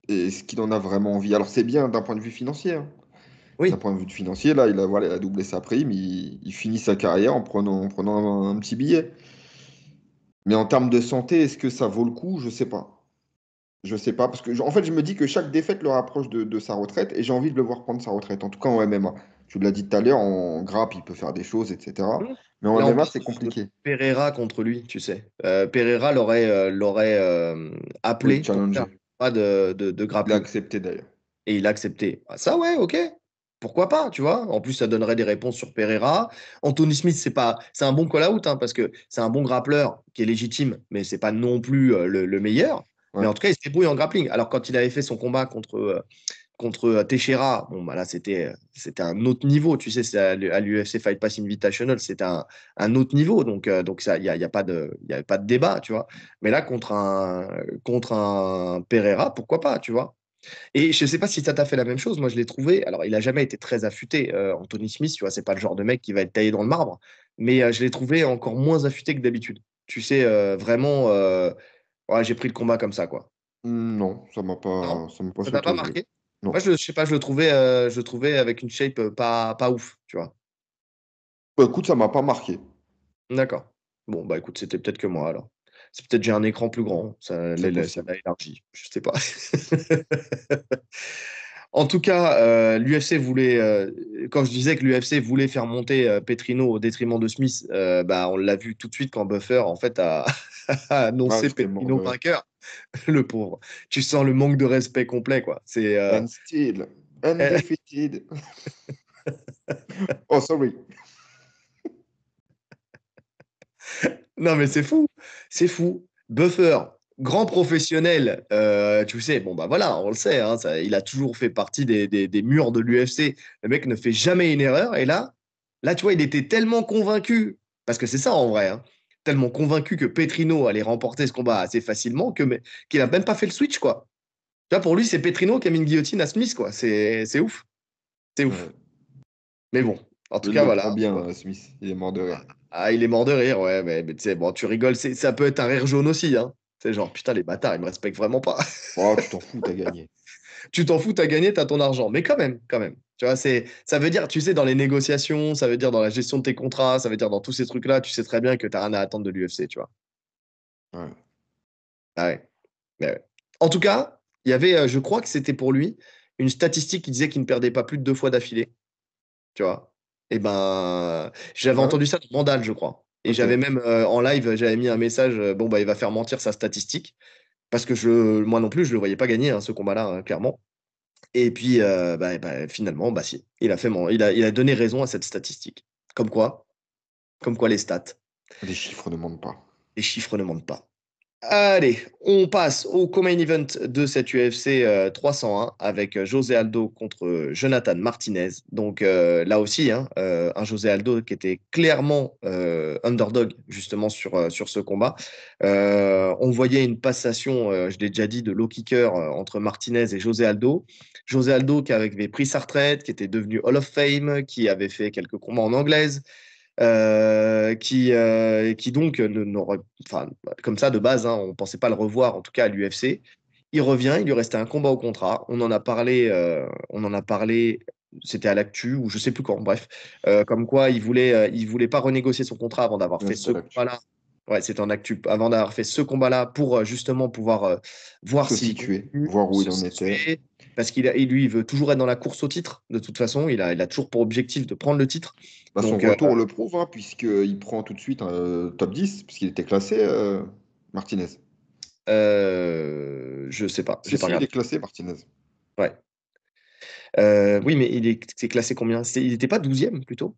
Et ce qu'il en a vraiment envie. Alors c'est bien d'un point de vue financier. Hein. D'un point de vue financier, là, il a, voilà, a doublé sa prime, il, il finit sa carrière en prenant, en prenant un, petit billet. Mais en termes de santé, est-ce que ça vaut le coup Je ne sais pas. Je sais pas, parce que en fait, je me dis que chaque défaite le rapproche de, sa retraite et j'ai envie de le voir prendre sa retraite, en tout cas en MMA. Tu l'as dit tout à l'heure, en grappe, il peut faire des choses, etc. Mmh. Mais en MMA, c'est compliqué. Pereira contre lui, tu sais. Euh, Pereira l'aurait euh, euh, appelé. Pas de, de, de Il l'a accepté d'ailleurs. Et il a accepté. Ah, ça, ouais, ok pourquoi pas, tu vois En plus, ça donnerait des réponses sur Pereira. Anthony Smith, c'est pas, c'est un bon call-out hein, parce que c'est un bon grappleur qui est légitime, mais c'est pas non plus euh, le, meilleur. Mais en tout cas, il se débrouille en grappling. Alors quand il avait fait son combat contre euh, contre euh, Teixeira, bon bah là c'était c'était un autre niveau, tu sais, à, à l'UFC Fight Pass Invitational, c'était un, un, autre niveau, donc donc ça, il y a, pas de avait pas de débat, tu vois. Mais là contre un contre un Pereira, pourquoi pas, tu vois et je ne sais pas si ça t'a fait la même chose. Moi, je l'ai trouvé. Alors, il n'a jamais été très affûté, euh, Anthony Smith. Tu vois, c'est pas le genre de mec qui va être taillé dans le marbre. Mais euh, je l'ai trouvé encore moins affûté que d'habitude. Tu sais, euh, vraiment, j'ai pris le combat comme ça, quoi. Mmh, non, ça m'a pas, ça m'a pas, pas marqué. Non. Moi, je, ne sais pas, je le trouvais, je trouvais avec une shape pas, pas ouf, tu vois. Bah, écoute, ça m'a pas marqué. D'accord. Bon, bah écoute, c'était peut-être que moi alors peut-être j'ai un écran plus grand, ça l'a élargi, je sais pas. en tout cas, euh, l'UFC voulait, euh, quand je disais que l'UFC voulait faire monter euh, Petrino au détriment de Smith, bah, on l'a vu tout de suite quand Buffer en fait a, annoncé ah, Petrino vainqueur. le pauvre, tu sens le manque de respect complet quoi. C'est style undefeated. oh sorry. Non, mais c'est fou. C'est fou. Buffer, grand professionnel, euh, tu sais, bon bah voilà, on le sait, hein, il a toujours fait partie des, murs de l'UFC. Le mec ne fait jamais une erreur. Et là, là, tu vois, il était tellement convaincu, parce que c'est ça en vrai, hein, tellement convaincu que Petrino allait remporter ce combat assez facilement que qu'il n'a même pas fait le switch, quoi. Tu vois, pour lui, c'est Petrino qui a mis une guillotine à Smith, quoi. C'est ouf. C'est ouf. Mais bon, en tout cas, voilà. bien, euh, Smith. Il est mort de rire. Ah, il est mort de rire, ouais, mais, tu bon, tu rigoles, ça peut être un rire jaune aussi, hein. C'est genre, putain, les bâtards, ils me respectent vraiment pas. oh, tu t'en fous, t'as gagné. tu t'en fous, t'as gagné, t'as ton argent. Mais quand même, quand même. Tu vois, c'est, ça veut dire, tu sais, dans les négociations, ça veut dire dans la gestion de tes contrats, ça veut dire dans tous ces trucs-là, tu sais très bien que t'as rien à attendre de l'UFC, tu vois. ouais. Ah ouais. En tout cas, il y avait, euh, je crois que c'était pour lui, une statistique qui disait qu'il ne perdait pas plus de deux fois d'affilée. Tu vois et eh ben, j'avais entendu ça de Mandal, je crois. Et j'avais même euh, en live, j'avais mis un message. Euh, bon bah, il va faire mentir sa statistique parce que je, moi non plus, je ne le voyais pas gagner hein, ce combat-là, hein, clairement. Et puis, euh, bah, bah, finalement, bah si, il a fait, il il a donné raison à cette statistique. Comme quoi, comme quoi les stats. Les chiffres ne mentent pas. Les chiffres ne mentent pas. Allez, on passe au co event de cette UFC 301 euh, avec euh, José Aldo contre euh, Jonathan Martinez. Donc là aussi, hein, un José Aldo qui était clairement underdog justement sur, sur ce combat. on voyait une passation, je l'ai déjà dit, de low kicker entre Martinez et José Aldo. José Aldo qui avait pris sa retraite, qui était devenu Hall of Fame, qui avait fait quelques combats en anglaise. Euh, qui, euh, qui donc, enfin, comme ça, de base, hein, on ne pensait pas le revoir, en tout cas à l'UFC. Il revient, il lui restait un combat au contrat. On en a parlé, euh, on en a parlé c'était à l'actu ou je sais plus quand, bref, comme quoi il voulait, il voulait pas renégocier son contrat avant d'avoir fait ce combat-là. Ouais, c'est en actu avant d'avoir fait ce combat-là pour justement pouvoir voir si voir où il en était parce qu'il lui, veut toujours être dans la course au titre. De toute façon, il a, toujours pour objectif de prendre le titre. Bah, son euh, retour euh, le prouve, hein, puisqu'il prend tout de suite un euh, top 10, puisqu'il était classé, Martinez. Je je sais pas. pas il est classé, Martinez. oui, mais il est, classé combien Il n'était pas 12e plutôt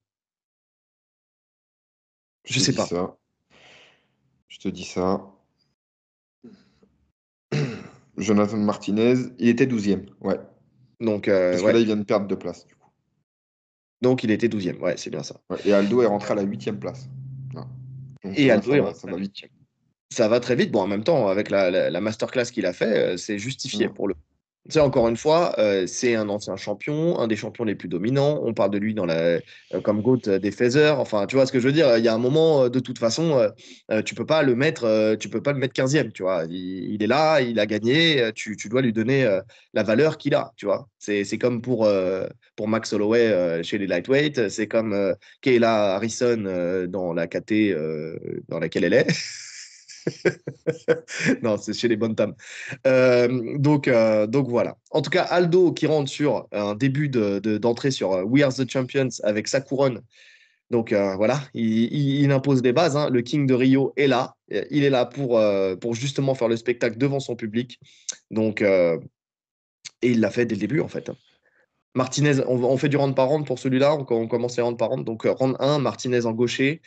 Je, sais pas. Je te dis ça. Jonathan Martinez, il était 12e, ouais. Donc, euh, Parce que là, il vient de perdre deux places, du coup. Donc, il était 12e, ouais, c'est bien ça. Et Aldo est rentré à la 8 place. et Aldo ça est va, rentré Ça va très vite. Bon, en même temps, avec la, masterclass qu'il a fait, euh, c'est justifié pour le tu sais, encore une fois, euh, c'est un ancien champion, un des champions les plus dominants. On parle de lui dans la, euh, comme GOAT euh, des Faisers. Enfin, tu vois ce que je veux dire Il y a un moment, de toute façon, tu peux pas le mettre, tu peux pas le mettre 15e, tu vois. Il, est là, il a gagné, tu, tu dois lui donner la valeur qu'il a, tu vois. C'est comme pour, pour Max Holloway chez les lightweight, c'est comme Kayla Harrison dans la KT dans laquelle elle est. non, c'est chez les bonnes dames. Euh, donc, euh, donc voilà. En tout cas, Aldo qui rentre sur un début d'entrée de, sur euh, We Are the Champions avec sa couronne. Donc voilà, il, impose des bases. Hein. Le King de Rio est là. Il est là pour, pour justement faire le spectacle devant son public. Donc, et il l'a fait dès le début en fait. Martinez, on, fait du round par round pour celui-là. On, on, commence les rounds par round. Donc round 1, Martinez en gaucher.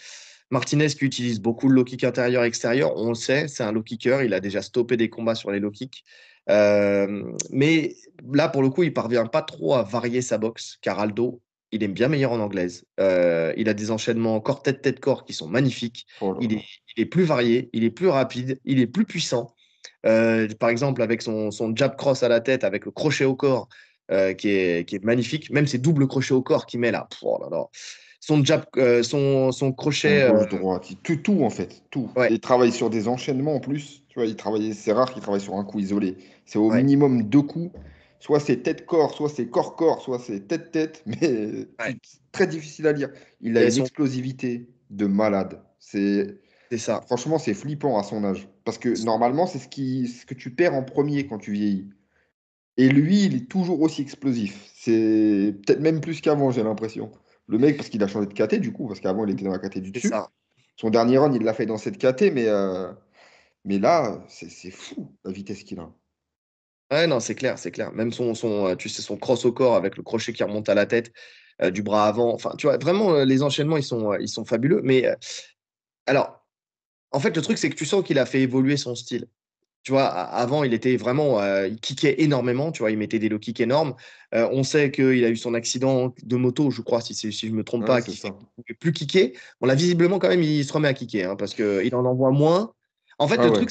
Martinez qui utilise beaucoup le low kick intérieur-extérieur, on le sait, c'est un low kicker, il a déjà stoppé des combats sur les low kicks. Euh, mais là, pour le coup, il parvient pas trop à varier sa boxe, car Aldo, il est bien meilleur en anglaise. Euh, il a des enchaînements corps tête tête corps qui sont magnifiques. Oh il, est, plus varié, il est plus rapide, il est plus puissant. Euh, par exemple, avec son, jab cross à la tête, avec le crochet au corps, qui est, magnifique, même ses doubles crochets au corps qui met là. oh là, là son euh, son, son, crochet. Euh, tout, tout en fait, tout. il travaille sur des enchaînements en plus. Tu vois, il travaille, c'est rare qu'il travaille sur un coup isolé. C'est au minimum deux coups. Soit c'est tête-corps, soit c'est corps-corps, soit c'est tête-tête, mais très difficile à lire. Il a une explosivité de malade. C'est ça. Franchement, c'est flippant à son âge. Parce que normalement, c'est ce, qui... ce que tu perds en premier quand tu vieillis. Et lui, il est toujours aussi explosif. C'est peut-être même plus qu'avant, j'ai l'impression. Le mec, parce qu'il a changé de caté, du coup, parce qu'avant il était dans la KT du dessus. Son dernier run, il l'a fait dans cette caté, mais, euh, mais là, c'est fou la vitesse qu'il a. Ouais, non, c'est clair, c'est clair. Même son, son, euh, tu sais, son cross au corps avec le crochet qui remonte à la tête, euh, du bras avant. Enfin, tu vois, vraiment, les enchaînements, ils sont, ils sont fabuleux. Mais alors, en fait, le truc, c'est que tu sens qu'il a fait évoluer son style. Tu vois, avant, il était vraiment, euh, il kickait énormément, tu vois, il mettait des low kicks énormes. Euh, on sait qu'il a eu son accident de moto, je crois, si, si je ne me trompe pas, qu'il ne plus kicker. On l'a visiblement, quand même, il se remet à kicker hein, parce qu'il en envoie moins. En fait, ah le truc,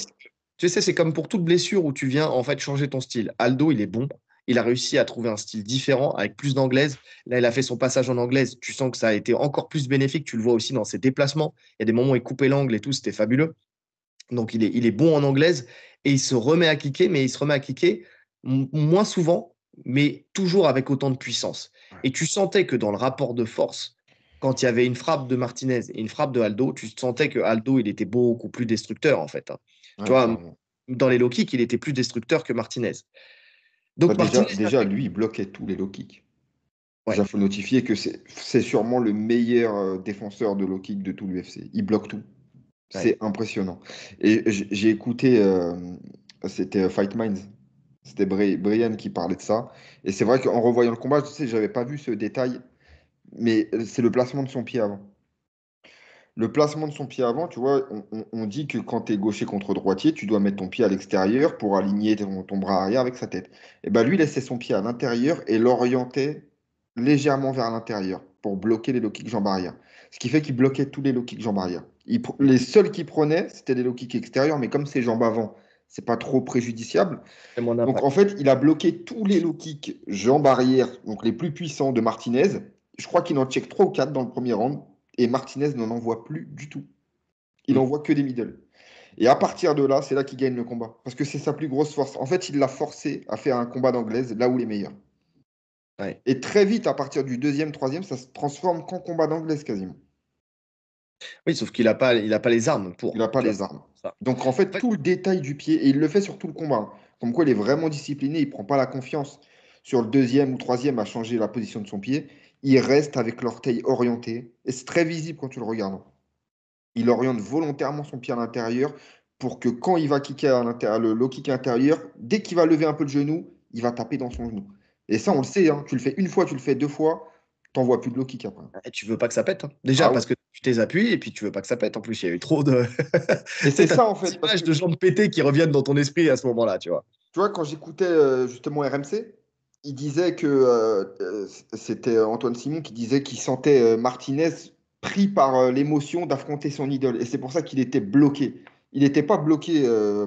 tu sais, c'est comme pour toute blessure où tu viens, en fait, changer ton style. Aldo, il est bon. Il a réussi à trouver un style différent avec plus d'anglaise. Là, il a fait son passage en anglaise. Tu sens que ça a été encore plus bénéfique. Tu le vois aussi dans ses déplacements. Il y a des moments où il coupait l'angle et tout. C'était fabuleux. Donc il est, bon en anglaise et il se remet à kicker, mais il se remet à kicker moins souvent, mais toujours avec autant de puissance. Et tu sentais que dans le rapport de force, quand il y avait une frappe de Martinez et une frappe de Aldo, tu sentais que Aldo, il était beaucoup plus destructeur en fait. Hein. tu vois, dans les low kicks, il était plus destructeur que Martinez. Donc déjà, lui, il bloquait tous les low kicks. Il faut notifier que c'est sûrement le meilleur euh, défenseur de low kick de tout l'UFC. Il bloque tout. C'est impressionnant. Et j'ai écouté, euh, c'était euh, Fight Minds, c'était Brian qui parlait de ça. Et c'est vrai qu'en revoyant le combat, je sais, j'avais pas vu ce détail, mais c'est le placement de son pied avant. Le placement de son pied avant, tu vois, on, dit que quand tu es gaucher contre droitier, tu dois mettre ton pied à l'extérieur pour aligner ton, bras arrière avec sa tête. Et bien lui, laissait son pied à l'intérieur et l'orientait légèrement vers l'intérieur pour bloquer les low kicks jambes Ce qui fait qu'il bloquait tous les low kicks jambes arrière. les seuls qu'il prenait, c'était les low kicks extérieurs, mais comme c'est jambes avant, c'est pas trop préjudiciable. Donc en fait, il a bloqué tous les low kicks jambes arrière, donc les plus puissants de Martinez. Je crois qu'il en check 3 ou 4 dans le premier round, et Martinez n'en envoie plus du tout. Il n'envoie mm. que des middle. Et à partir de là, c'est là qu'il gagne le combat. Parce que c'est sa plus grosse force. En fait, il l'a forcé à faire un combat d'anglaise là où les meilleurs. Et très vite, à partir du deuxième, troisième, ça se transforme qu'en combat d'anglaise quasiment. Oui, sauf qu'il n'a pas, pas les armes pour. Il n'a pas les armes. Donc en fait, tout le détail du pied, et il le fait sur tout le combat. Hein. Comme quoi, il est vraiment discipliné, il ne prend pas la confiance sur le deuxième ou troisième à changer la position de son pied. Il reste avec l'orteil orienté, et c'est très visible quand tu le regardes. Hein. Il oriente volontairement son pied à l'intérieur pour que quand il va kicker à l'intérieur, le kick intérieur, dès qu'il va lever un peu le genou, il va taper dans son genou. Et ça, on le sait, hein, tu le fais une fois, tu le fais deux fois, n'en vois plus de low kick après. Et tu veux pas que ça pète, hein. déjà, ah parce que tu t'es appuyé et puis tu veux pas que ça pète. En plus, il y a eu trop de. c'est ça, en fait. images de gens de pété qui reviennent dans ton esprit à ce moment-là, tu vois. Tu vois, quand j'écoutais euh, justement RMC, il disait que euh, euh, c'était Antoine Simon qui disait qu'il sentait Martinez pris par l'émotion d'affronter son idole. Et c'est pour ça qu'il était bloqué. Il n'était pas bloqué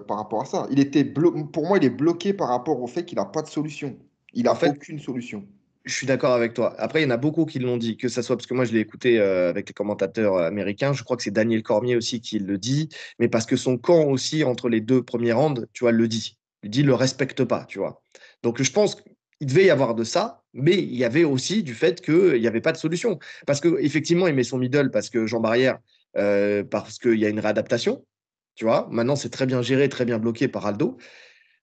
par rapport à ça. Il était Pour moi, il est bloqué par rapport au fait qu'il n'a pas de solution. Il n'a fait aucune solution. Je suis d'accord avec toi. Après, il y en a beaucoup qui l'ont dit, que ça soit parce que moi je l'ai écouté euh, avec les commentateurs euh, américains. Je crois que c'est Daniel Cormier aussi qui le dit, mais parce que son camp aussi entre les deux premiers rounds, tu vois, le dit. Il dit le respecte pas, tu vois. Donc je pense qu'il devait y avoir de ça, mais il y avait aussi du fait qu'il n'y avait pas de solution. Parce qu'effectivement, il met son middle parce que Jean Barrière, euh, parce qu'il y a une réadaptation, tu vois. Maintenant, c'est très bien géré, très bien bloqué par Aldo.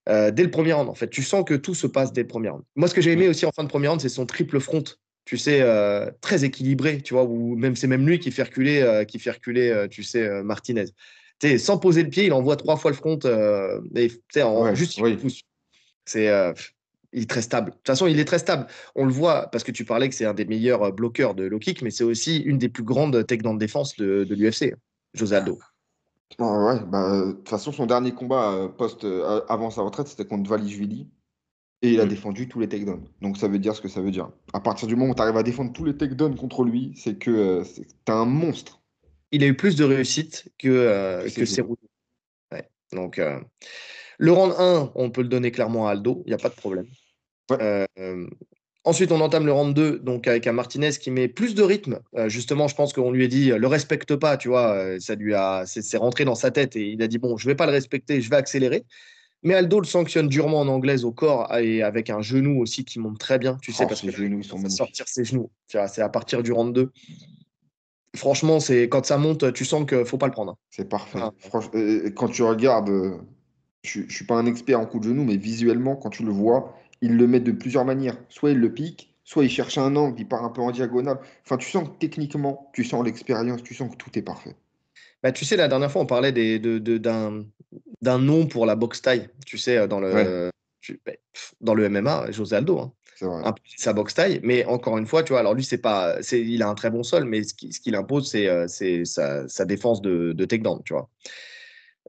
Euh, dès le premier round, en fait. Tu sens que tout se passe dès le premier round. Moi, ce que j'ai aimé mm. aussi en fin de premier round, c'est son triple front. Tu sais, euh, très équilibré, tu vois, ou même c'est même lui qui fait reculer, euh, qui fait reculer, tu sais, Martinez. Tu sais, sans poser le pied, il envoie trois fois le front et tu sais, juste il pousse. C'est il est très stable. De toute façon, il est très stable. On le voit parce que tu parlais que c'est un des meilleurs bloqueurs de low kick, mais c'est aussi une des plus grandes tech de défense de, l'UFC, José bah, euh, de toute façon, son dernier combat euh, post, euh, avant sa retraite, c'était contre Valijvili. Et il a mmh. défendu tous les takedowns. Donc ça veut dire ce que ça veut dire. À partir du moment où tu arrives à défendre tous les takedowns contre lui, c'est que tu un monstre. Il a eu plus de réussite que, Donc, le round 1, on peut le donner clairement à Aldo, il n'y a pas de problème. Ensuite, on entame le round 2, donc avec un Martinez qui met plus de rythme. Euh, justement, je pense qu'on lui a dit euh, le respecte pas, tu vois. Euh, ça lui a, c'est rentré dans sa tête et il a dit bon, je vais pas le respecter, je vais accélérer. Mais Aldo le sanctionne durement en anglaise au corps et avec un genou aussi qui monte très bien, tu sais, oh, parce que genoux, ils sont sortir ses genoux. C'est à partir du round 2 franchement, c'est quand ça monte, tu sens qu'il faut pas le prendre. Hein. C'est parfait. quand tu regardes, je, ne suis pas un expert en coup de genou, mais visuellement, quand tu le vois, il le met de plusieurs manières. Soit il le pique, soit il cherche un angle, il part un peu en diagonale. Enfin, tu sens que techniquement, tu sens l'expérience, tu sens que tout est parfait. Bah, tu sais, la dernière fois, on parlait de, d'un, nom pour la boxe taille, tu sais, euh, dans le, bah, dans le MMA, José Aldo. Hein. sa boxe taille, mais encore une fois, tu vois, alors lui, c'est pas, c'est, il a un très bon sol, mais ce, qu'il impose, c'est, euh, c'est sa, défense de, de takedown, tu vois.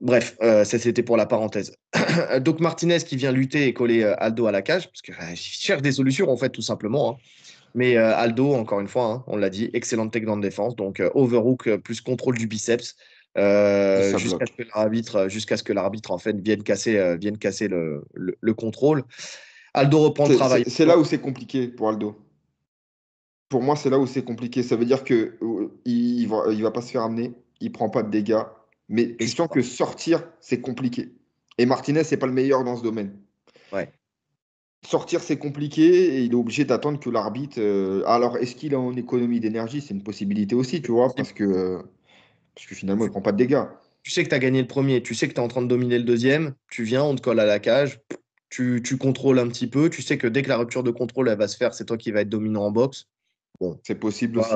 Bref, euh, ça c'était pour la parenthèse. Donc Martinez qui vient lutter et coller euh, Aldo à la cage, parce qu'il euh, cherche des solutions en fait tout simplement. Hein. Mais Aldo, encore une fois, hein, on l'a dit, excellente technique de défense, donc overhook plus contrôle du biceps, jusqu'à ce que l'arbitre, jusqu'à en fait vienne casser, vienne casser le, contrôle. Aldo reprend le travail. C'est là où c'est compliqué pour Aldo. Pour moi, c'est là où c'est compliqué. Ça veut dire que il va, il va pas se faire amener, il prend pas de dégâts mais je que sortir, c'est compliqué. Et Martinez, c'est pas le meilleur dans ce domaine. Sortir, c'est compliqué et il est obligé d'attendre que l'arbitre. Euh, alors, est-ce qu'il est en économie d'énergie C'est une possibilité aussi, tu vois, parce que, finalement, il prend pas de dégâts. Tu sais que tu as gagné le premier, tu sais que tu es en train de dominer le deuxième, tu viens, on te colle à la cage, tu, contrôles un petit peu, tu sais que dès que la rupture de contrôle elle va se faire, c'est toi qui vas être dominant en boxe. Bon, c'est possible aussi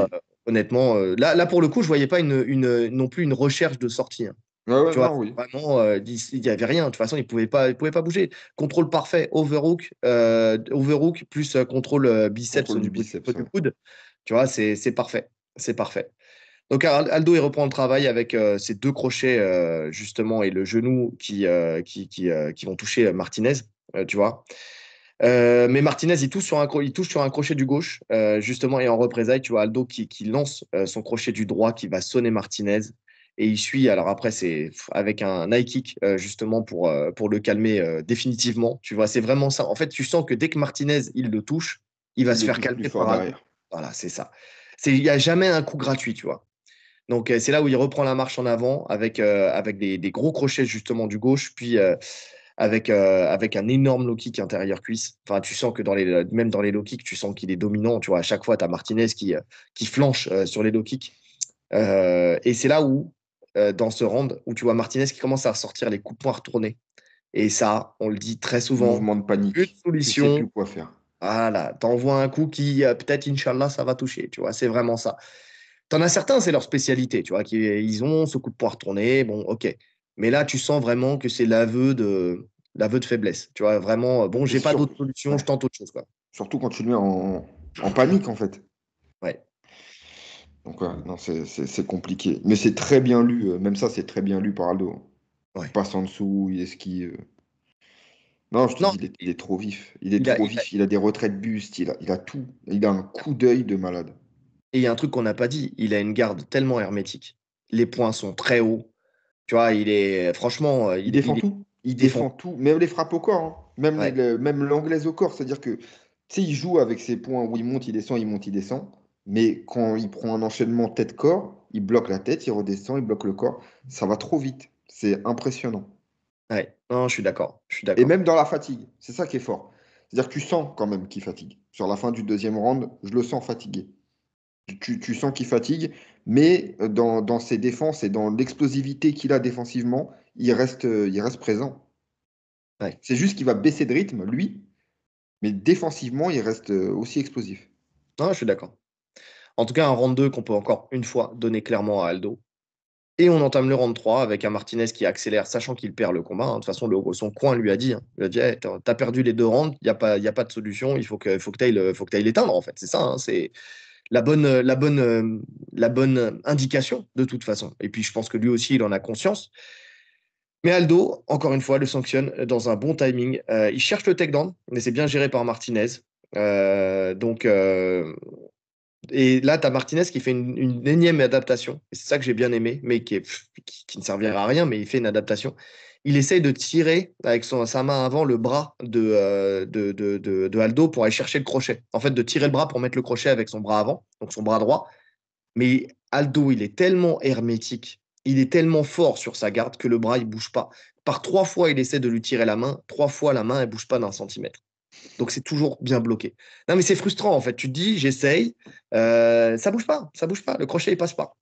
honnêtement, euh, là, là, pour le coup, je voyais pas une, non plus une recherche de sortie. Hein. Vraiment, euh, il n'y avait rien. De toute façon, il ne pouvait pas, pas bouger. Contrôle parfait, overhook, euh, overhook plus contrôle biceps du, biceps, Tu vois, c'est parfait. C'est parfait. Donc Aldo, il reprend le travail avec ses deux crochets, justement, et le genou qui, qui, qui, qui vont toucher Martinez, tu vois. Euh, mais Martinez, il touche, sur un, il touche sur un crochet du gauche, euh, justement, et en représailles, tu vois Aldo qui, qui lance euh, son crochet du droit qui va sonner Martinez. Et il suit, alors après, c'est avec un high kick, justement, pour, pour le calmer définitivement. Tu vois, c'est vraiment ça. En fait, tu sens que dès que Martinez, il le touche, il va se faire calmer par Voilà, c'est ça. Il n'y a jamais un coup gratuit, tu vois. Donc, c'est là où il reprend la marche en avant avec, avec des, des, gros crochets, justement, du gauche. Puis avec, euh, avec un énorme low kick intérieur cuisse. Enfin, tu sens que dans les, même dans les low kicks, tu sens qu'il est dominant. Tu vois, à chaque fois, tu as Martinez qui, euh, qui flanche euh, sur les low kicks. et c'est là où, dans ce round, où tu vois Martinez qui commence à sortir les coups de poing retournés. Et ça, on le dit très souvent. Mouvement de panique. Une solution. Tu sais plus quoi faire. Voilà, t'envoies un coup qui, peut-être, Inch'Allah, ça va toucher. Tu vois, c'est vraiment ça. T'en as certains, c'est leur spécialité, tu vois, ils ont ce coup de poing retourné, bon, ok. Mais là, tu sens vraiment que c'est l'aveu de l'aveu de faiblesse. Tu vois, vraiment, euh, bon, j'ai pas d'autre solution, je tente autre chose. Surtout quand tu le mets en, panique, en fait. Ouais. Donc, non, c'est compliqué. Mais c'est très bien lu. Euh, même ça, c'est très bien lu par Aldo. Il passe en dessous, il esquive. Non, je non. il, est, trop vif. Il est trop vif. Il a des retraites de Il il a tout. Il a un coup d'œil de malade. Et il y a un truc qu'on n'a pas dit. Il a une garde tellement hermétique. Les points sont très hauts. Tu vois, il est franchement. Euh, il, défend tout. Il, défend, tout, même les frappes au corps, hein. même même l'anglaise au corps. C'est-à-dire que tu il joue avec ses points où il monte, il descend, il monte, il descend. Mais quand il prend un enchaînement tête-corps, il bloque la tête, il redescend, il bloque le corps. Ça va trop vite. C'est impressionnant. Ouais, non, je suis d'accord. Je suis d'accord. Et même dans la fatigue, c'est ça qui est fort. C'est-à-dire que tu sens quand même qu'il fatigue. Sur la fin du deuxième round, je le sens fatigué tu, sens qu'il fatigue, mais euh, dans, ses défenses et dans l'explosivité qu'il a défensivement, il reste, euh, il reste présent. C'est juste qu'il va baisser de rythme, lui, mais défensivement, il reste euh, aussi explosif. Ah, je suis d'accord. En tout cas, un round 2 qu'on peut encore une fois donner clairement à Aldo. Et on entame le round 3 avec un Martinez qui accélère, sachant qu'il perd le combat. Hein. De toute façon, son coin lui a dit, hein. t'as perdu les deux rounds, il n'y a, pas, y a pas de solution, il faut que, faut que tu ailles, l'éteindre, en fait. C'est ça, hein, c'est la bonne, euh, la bonne, euh, la bonne indication de toute façon. Et puis je pense que lui aussi, il en a conscience. Mais Aldo, encore une fois, le sanctionne dans un bon timing. Euh, il cherche le takedown, mais c'est bien géré par Martinez. donc, et là, tu as Martinez qui fait une, énième adaptation. C'est ça que j'ai bien aimé, mais qui ne servira à rien, mais il fait une adaptation il essaye de tirer avec sa main avant le bras euh, de, de, Aldo pour aller chercher le crochet. En fait, de tirer le bras pour mettre le crochet avec son bras avant, donc son bras droit. Mais Aldo, il est tellement hermétique, il est tellement fort sur sa garde que le bras, il bouge pas. Par trois fois, il essaie de lui tirer la main. Trois fois, la main, elle bouge pas d'un centimètre. Donc c'est toujours bien bloqué. Non mais c'est frustrant en fait. Tu te dis j'essaye, euh, ça bouge pas, ça bouge pas, le crochet il passe pas.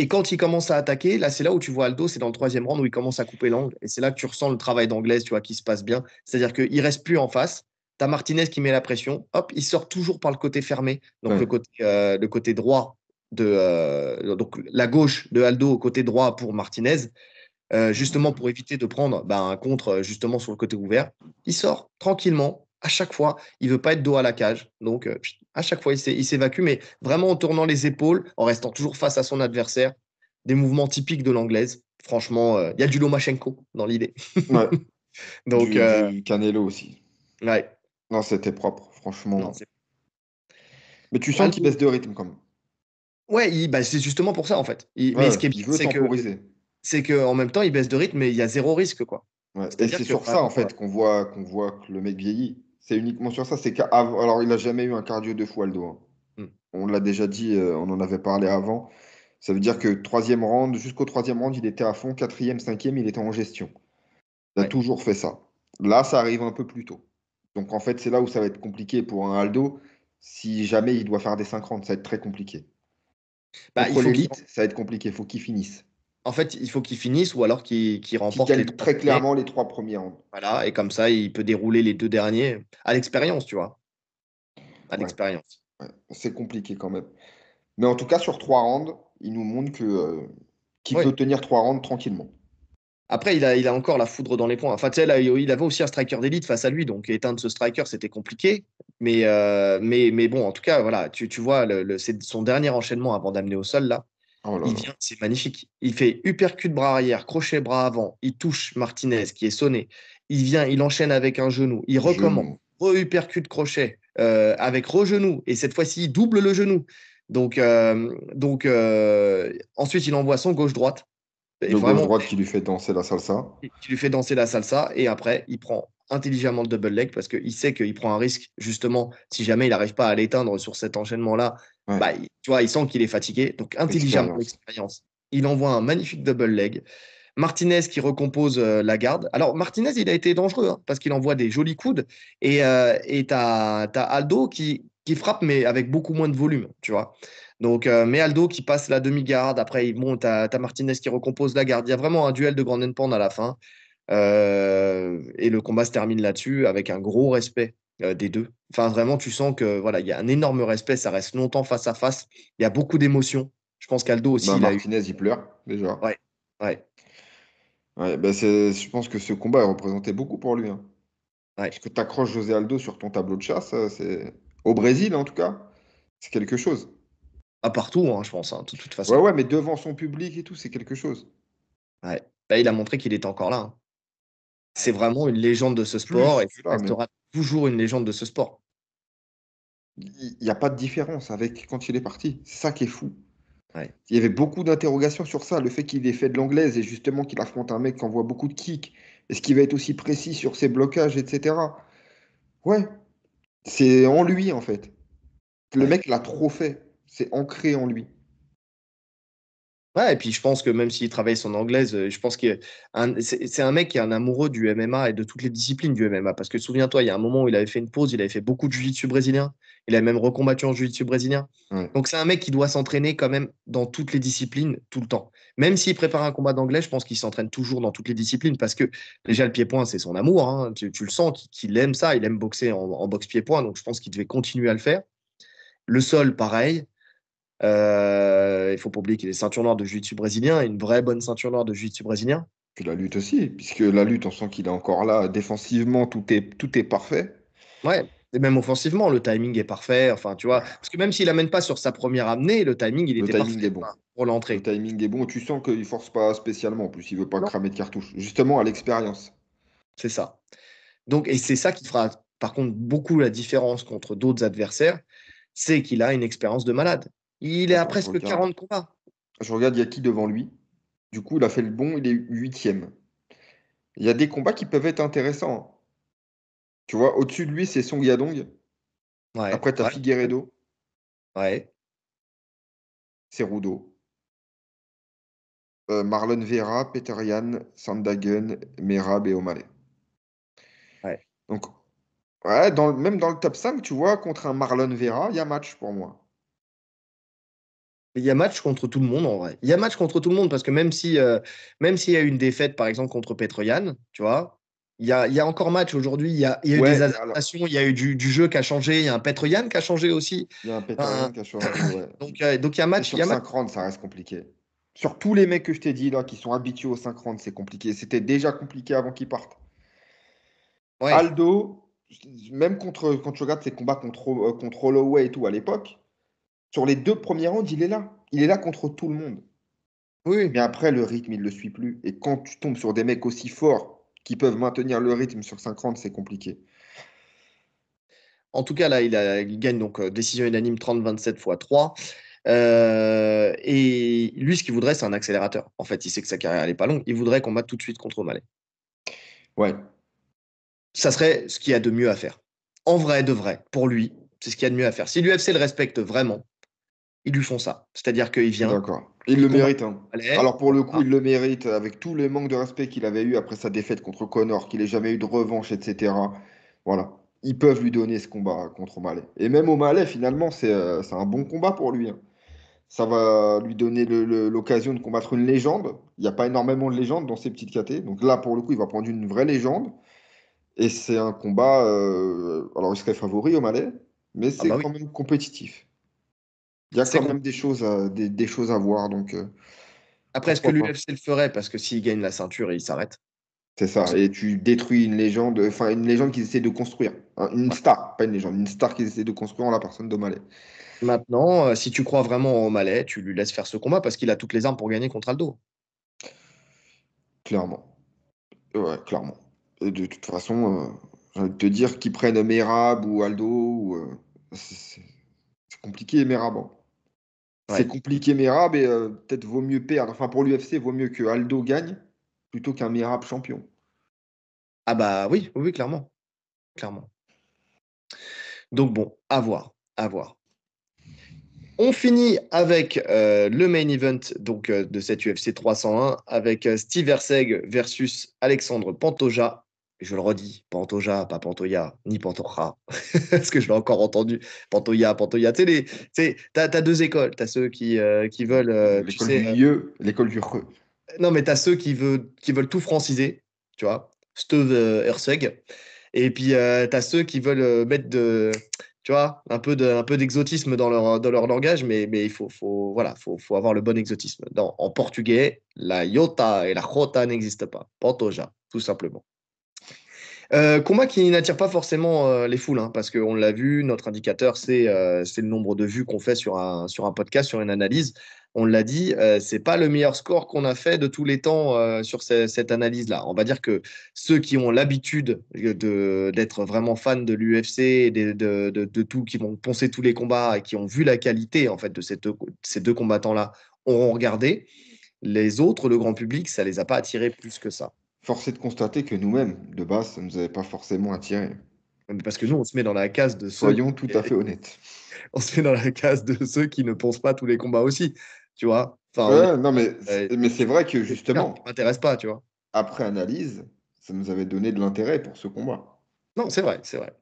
Et quand il commence à attaquer, là, c'est là où tu vois Aldo, c'est dans le troisième round où il commence à couper l'angle. Et c'est là que tu ressens le travail d'anglaise, tu vois, qui se passe bien. C'est-à-dire qu'il ne reste plus en face. Tu as Martinez qui met la pression. Hop, il sort toujours par le côté fermé. Donc, euh, le, côté, droit de. Euh, donc, la gauche de Aldo au côté droit pour Martinez. Euh, justement pour éviter de prendre bah, un contre justement sur le côté ouvert. Il sort tranquillement, à chaque fois, il veut pas être dos à la cage. Donc, euh, à chaque fois, il s'évacue, mais vraiment en tournant les épaules, en restant toujours face à son adversaire. Des mouvements typiques de l'anglaise. Franchement, euh, il y a du Lomachenko dans l'idée. Ouais. Donc, du, euh, du Canelo aussi. Ouais. Non, c'était propre, franchement. mais tu sens qu'il baisse de rythme quand même. Ouais, c'est justement pour ça en fait. Il... mais ce qui est bien, c'est que c'est qu'en même temps, il baisse de rythme, mais il y a zéro risque quoi. Et c'est sur ça, en fait, qu'on voit, qu'on voit que le mec vieillit. C'est uniquement sur ça. C'est alors, il n'a jamais eu un cardio deux fois Aldo. Hein. Hmm. On l'a déjà dit, euh, on en avait parlé avant. Ça veut dire que troisième round, jusqu'au troisième round, il était à fond. Quatrième, cinquième, il était en gestion. Il a toujours fait ça. Là, ça arrive un peu plus tôt. Donc, en fait, c'est là où ça va être compliqué pour un Aldo. Si jamais il doit faire des cinq ça va être très compliqué. Bah, il faut ça va être compliqué. il faut qu'il finisse. En fait, il faut qu'il finisse ou alors qu'il remporte. très clairement les trois premiers rounds. Voilà, et comme ça, il peut dérouler les deux derniers à l'expérience, tu vois. À l'expérience. C'est compliqué quand même. Mais en tout cas, sur trois rounds, il nous montre euh, qu'il peut tenir trois rounds tranquillement. Après, il a, encore la foudre dans les points. Enfin, tu il avait aussi un striker d'élite face à lui, donc éteindre ce striker, c'était compliqué. Mais, euh, mais, mais bon, en tout cas, voilà, tu, vois, c'est son dernier enchaînement avant d'amener au sol, là. Oh il vient, c'est magnifique. Il fait uppercut bras arrière, crochet bras avant. Il touche Martinez qui est sonné. Il vient, il enchaîne avec un genou. Il recommence. Re-uppercut crochet euh, avec re-genou. Et cette fois-ci, il double le genou. Donc, euh, donc euh, ensuite, il envoie son gauche-droite. le gauche-droite qui lui fait danser la salsa. Qui lui fait danser la salsa. Et après, il prend intelligemment le double leg parce qu'il sait qu'il prend un risque, justement, si jamais il n'arrive pas à l'éteindre sur cet enchaînement-là, bah, tu vois, il sent qu'il est fatigué. Donc, intelligemment, l'expérience. Il envoie un magnifique double leg. Martinez qui recompose euh, la garde. Alors, Martinez, il a été dangereux hein, parce qu'il envoie des jolis coudes. Et euh, tu as, Aldo qui, qui frappe, mais avec beaucoup moins de volume, tu vois. Donc, euh, mais Aldo qui passe la demi-garde. Après, bon, tu as, Martinez qui recompose la garde. Il y a vraiment un duel de Grand Pond à la fin. Euh, et le combat se termine là-dessus avec un gros respect euh, des deux. Enfin, vraiment, tu sens que voilà, il y a un énorme respect. Ça reste longtemps face à face. Il y a beaucoup d'émotions. Je pense qu'Aldo aussi. Bah, il il pleure déjà. Ouais, ouais. ouais bah, je pense que ce combat représenté beaucoup pour lui. Hein. Parce que tu accroches José Aldo sur ton tableau de chasse, euh, c'est au Brésil en tout cas, c'est quelque chose. À ah, partout, hein, je pense, hein, de toute façon. Ouais, ouais, mais devant son public et tout, c'est quelque chose. Ouais. Bah, il a montré qu'il était encore là c'est vraiment une légende de ce sport et il restera toujours une légende de ce sport. Il n'y a pas de différence avec quand il est parti. C'est ça qui est fou. Il y avait beaucoup d'interrogations sur ça, le fait qu'il ait fait de l'anglaise et justement qu'il affronte un mec qui envoie beaucoup de kicks. Est-ce qu'il va être aussi précis sur ses blocages, etc. Ouais, c'est en lui en fait. Le mec l'a trop fait. C'est ancré en lui. Ouais, et puis je pense que même s'il travaille son anglaise, euh, je pense que c'est un mec qui est un amoureux du MMA et de toutes les disciplines du MMA. Parce que souviens-toi, il y a un moment où il avait fait une pause, il avait fait beaucoup de jiu-jitsu brésilien, il a même recombattu en jiu-jitsu brésilien. Donc c'est un mec qui doit s'entraîner quand même dans toutes les disciplines tout le temps. Même s'il prépare un combat d'anglais, je pense qu'il s'entraîne toujours dans toutes les disciplines parce que déjà le pied-point, c'est son amour. Hein. Tu, le sens qu'il aime ça, il aime boxer en boxe pied-point, donc je pense qu'il devait continuer à le faire. Le sol, pareil. Euh, il faut pas oublier qu'il est ceinture noire de jiu-jitsu brésilien, une vraie bonne ceinture noire de jiu-jitsu brésilien. Puis la lutte aussi, puisque la lutte, on sent qu'il est encore là. Défensivement, tout est, tout est parfait. Ouais, et même offensivement, le timing est parfait. Enfin, tu vois, parce que même s'il amène pas sur sa première amenée, le timing, il était parfait est bon. pour l'entrée. Le timing est bon. Tu sens qu'il force pas spécialement. En plus, il veut pas cramer de cartouche. Justement, à l'expérience. C'est ça. Donc, et c'est ça qui fera, par contre, beaucoup la différence contre d'autres adversaires, c'est qu'il a une expérience de malade. Il ah, est à presque 40 combats. Je regarde, il y a qui devant lui Du coup, il a fait le bon, il est huitième. Il y a des combats qui peuvent être intéressants. Tu vois, au-dessus de lui, c'est Song Yadong. Après, tu as Figueredo. Ouais. C'est Rudo. Euh, Marlon Vera, Peterian, Sandagen, Merab et O'Malley. Ouais. Donc, même dans le top 5, tu vois, contre un Marlon Vera, il y a match pour moi. Il y a match contre tout le monde en vrai. Il y a match contre tout le monde parce que même si même s'il y a eu une défaite par exemple contre Petroyan, tu vois, il y a, encore match aujourd'hui. Il y a, il y a eu des adaptations, il y a eu du, jeu qui a changé, il y a un Petroyan qui a changé aussi. Il y a un Petroyan qui a changé. donc, il y a match. sur il y ça reste compliqué. Sur tous les mecs que je t'ai dit là qui sont habitués au 50, c'est compliqué. C'était déjà compliqué avant qu'ils partent. Aldo, même contre, quand tu regardes ses combats contre, contre Holloway et tout à l'époque, sur les deux premiers rounds, il est là. Il est là contre tout le monde. Oui. Mais après, le rythme, il ne le suit plus. Et quand tu tombes sur des mecs aussi forts qui peuvent maintenir le rythme sur 50, c'est compliqué. En tout cas, là, il, gagne donc euh, décision unanime 30-27 x 3. et lui, ce qu'il voudrait, c'est un accélérateur. En fait, il sait que sa carrière n'est pas longue. Il voudrait qu'on batte tout de suite contre O'Malley. Ouais. Ça serait ce qu'il y a de mieux à faire. En vrai, de vrai, pour lui, c'est ce qu'il y a de mieux à faire. Si l'UFC le respecte vraiment, ils lui font ça. C'est-à-dire qu'il vient. D'accord. Il le mérite. Hein. Alors pour le coup, ah. il le mérite euh, avec tous les manques de respect qu'il avait eu après sa défaite contre Connor, qu'il n'ait jamais eu de revanche, etc. Voilà. Ils peuvent lui donner ce combat contre malais Et même au malais finalement, euh, c'est un bon combat pour lui. Hein. Ça va lui donner l'occasion de combattre une légende. Il n'y a pas énormément de légendes dans ces petites catés. Donc là, pour le coup, il va prendre une vraie légende. Et c'est un combat. Euh, alors, il serait favori, au malais mais ah c'est bah quand même compétitif. Il y a quand même des choses, à, des, choses à voir. Donc, euh, Après, est-ce que l'UFC le ferait Parce que s'il gagne la ceinture, il s'arrête. C'est ça. Et tu détruis une légende, enfin une légende qu'ils essaient de construire. Hein, une star, pas une légende, une star qu'ils essaient de construire en la personne d'Omalay. Maintenant, euh, si tu crois vraiment en Omalay, tu lui laisses faire ce combat parce qu'il a toutes les armes pour gagner contre Aldo. Clairement. Ouais, clairement. de toute façon, euh, j'ai te dire qu'ils prennent Merab ou Aldo, c'est compliqué, Merab. Hein. C'est compliqué Mirab et euh, peut-être vaut mieux perdre. Enfin, pour l'UFC, vaut mieux que Aldo gagne plutôt qu'un Mirabe champion. Ah bah oui, oui, clairement. Clairement. Donc bon, à voir, à voir. On finit avec euh, le main event donc, euh, de cette UFC 301 avec Steve Herseg versus Alexandre Pantoja je le redis, Pantoja, pas Pantoya, ni Pantoja, parce que je l'ai encore entendu, Pantoya, Pantoya. Tu sais, t'as as deux écoles, t'as ceux qui, euh, qui veulent. Euh, l'école du lieu, l'école du re. Non, mais t'as ceux qui, veulent qui veulent tout franciser, tu vois, Steve euh, Et puis, tu t'as ceux qui veulent mettre de. Tu vois, un peu, de, peu d'exotisme dans leur, dans leur langage, mais, mais il faut, faut, voilà, faut, avoir le bon exotisme. Dans, en portugais, la iota et la jota n'existent pas. Pantoja, tout simplement. Euh, combat qui n'attire pas forcément euh, les foules, hein, parce qu'on l'a vu, notre indicateur, euh, c'est le nombre de vues qu'on fait sur un, podcast, sur une analyse. On l'a dit, euh, c'est pas le meilleur score qu'on a fait de tous les temps sur cette analyse-là. On va dire que ceux qui ont l'habitude d'être vraiment fans de l'UFC, de, de, tout, qui vont poncer tous les combats et qui ont vu la qualité en fait de ces ces deux combattants-là, auront regardé. Les autres, le grand public, ça les a pas attirés plus que ça force est de constater que nous-mêmes, de base, ça ne nous avait pas forcément attiré. Parce que nous, on se met dans la case de ceux. Soyons tout à fait honnêtes. On se met dans la case de ceux qui ne pensent pas tous les combats aussi. Tu vois Non, mais, c'est vrai que justement. Ça pas, tu vois. Après analyse, ça nous avait donné de l'intérêt pour ce combat. Non, c'est vrai, c'est vrai.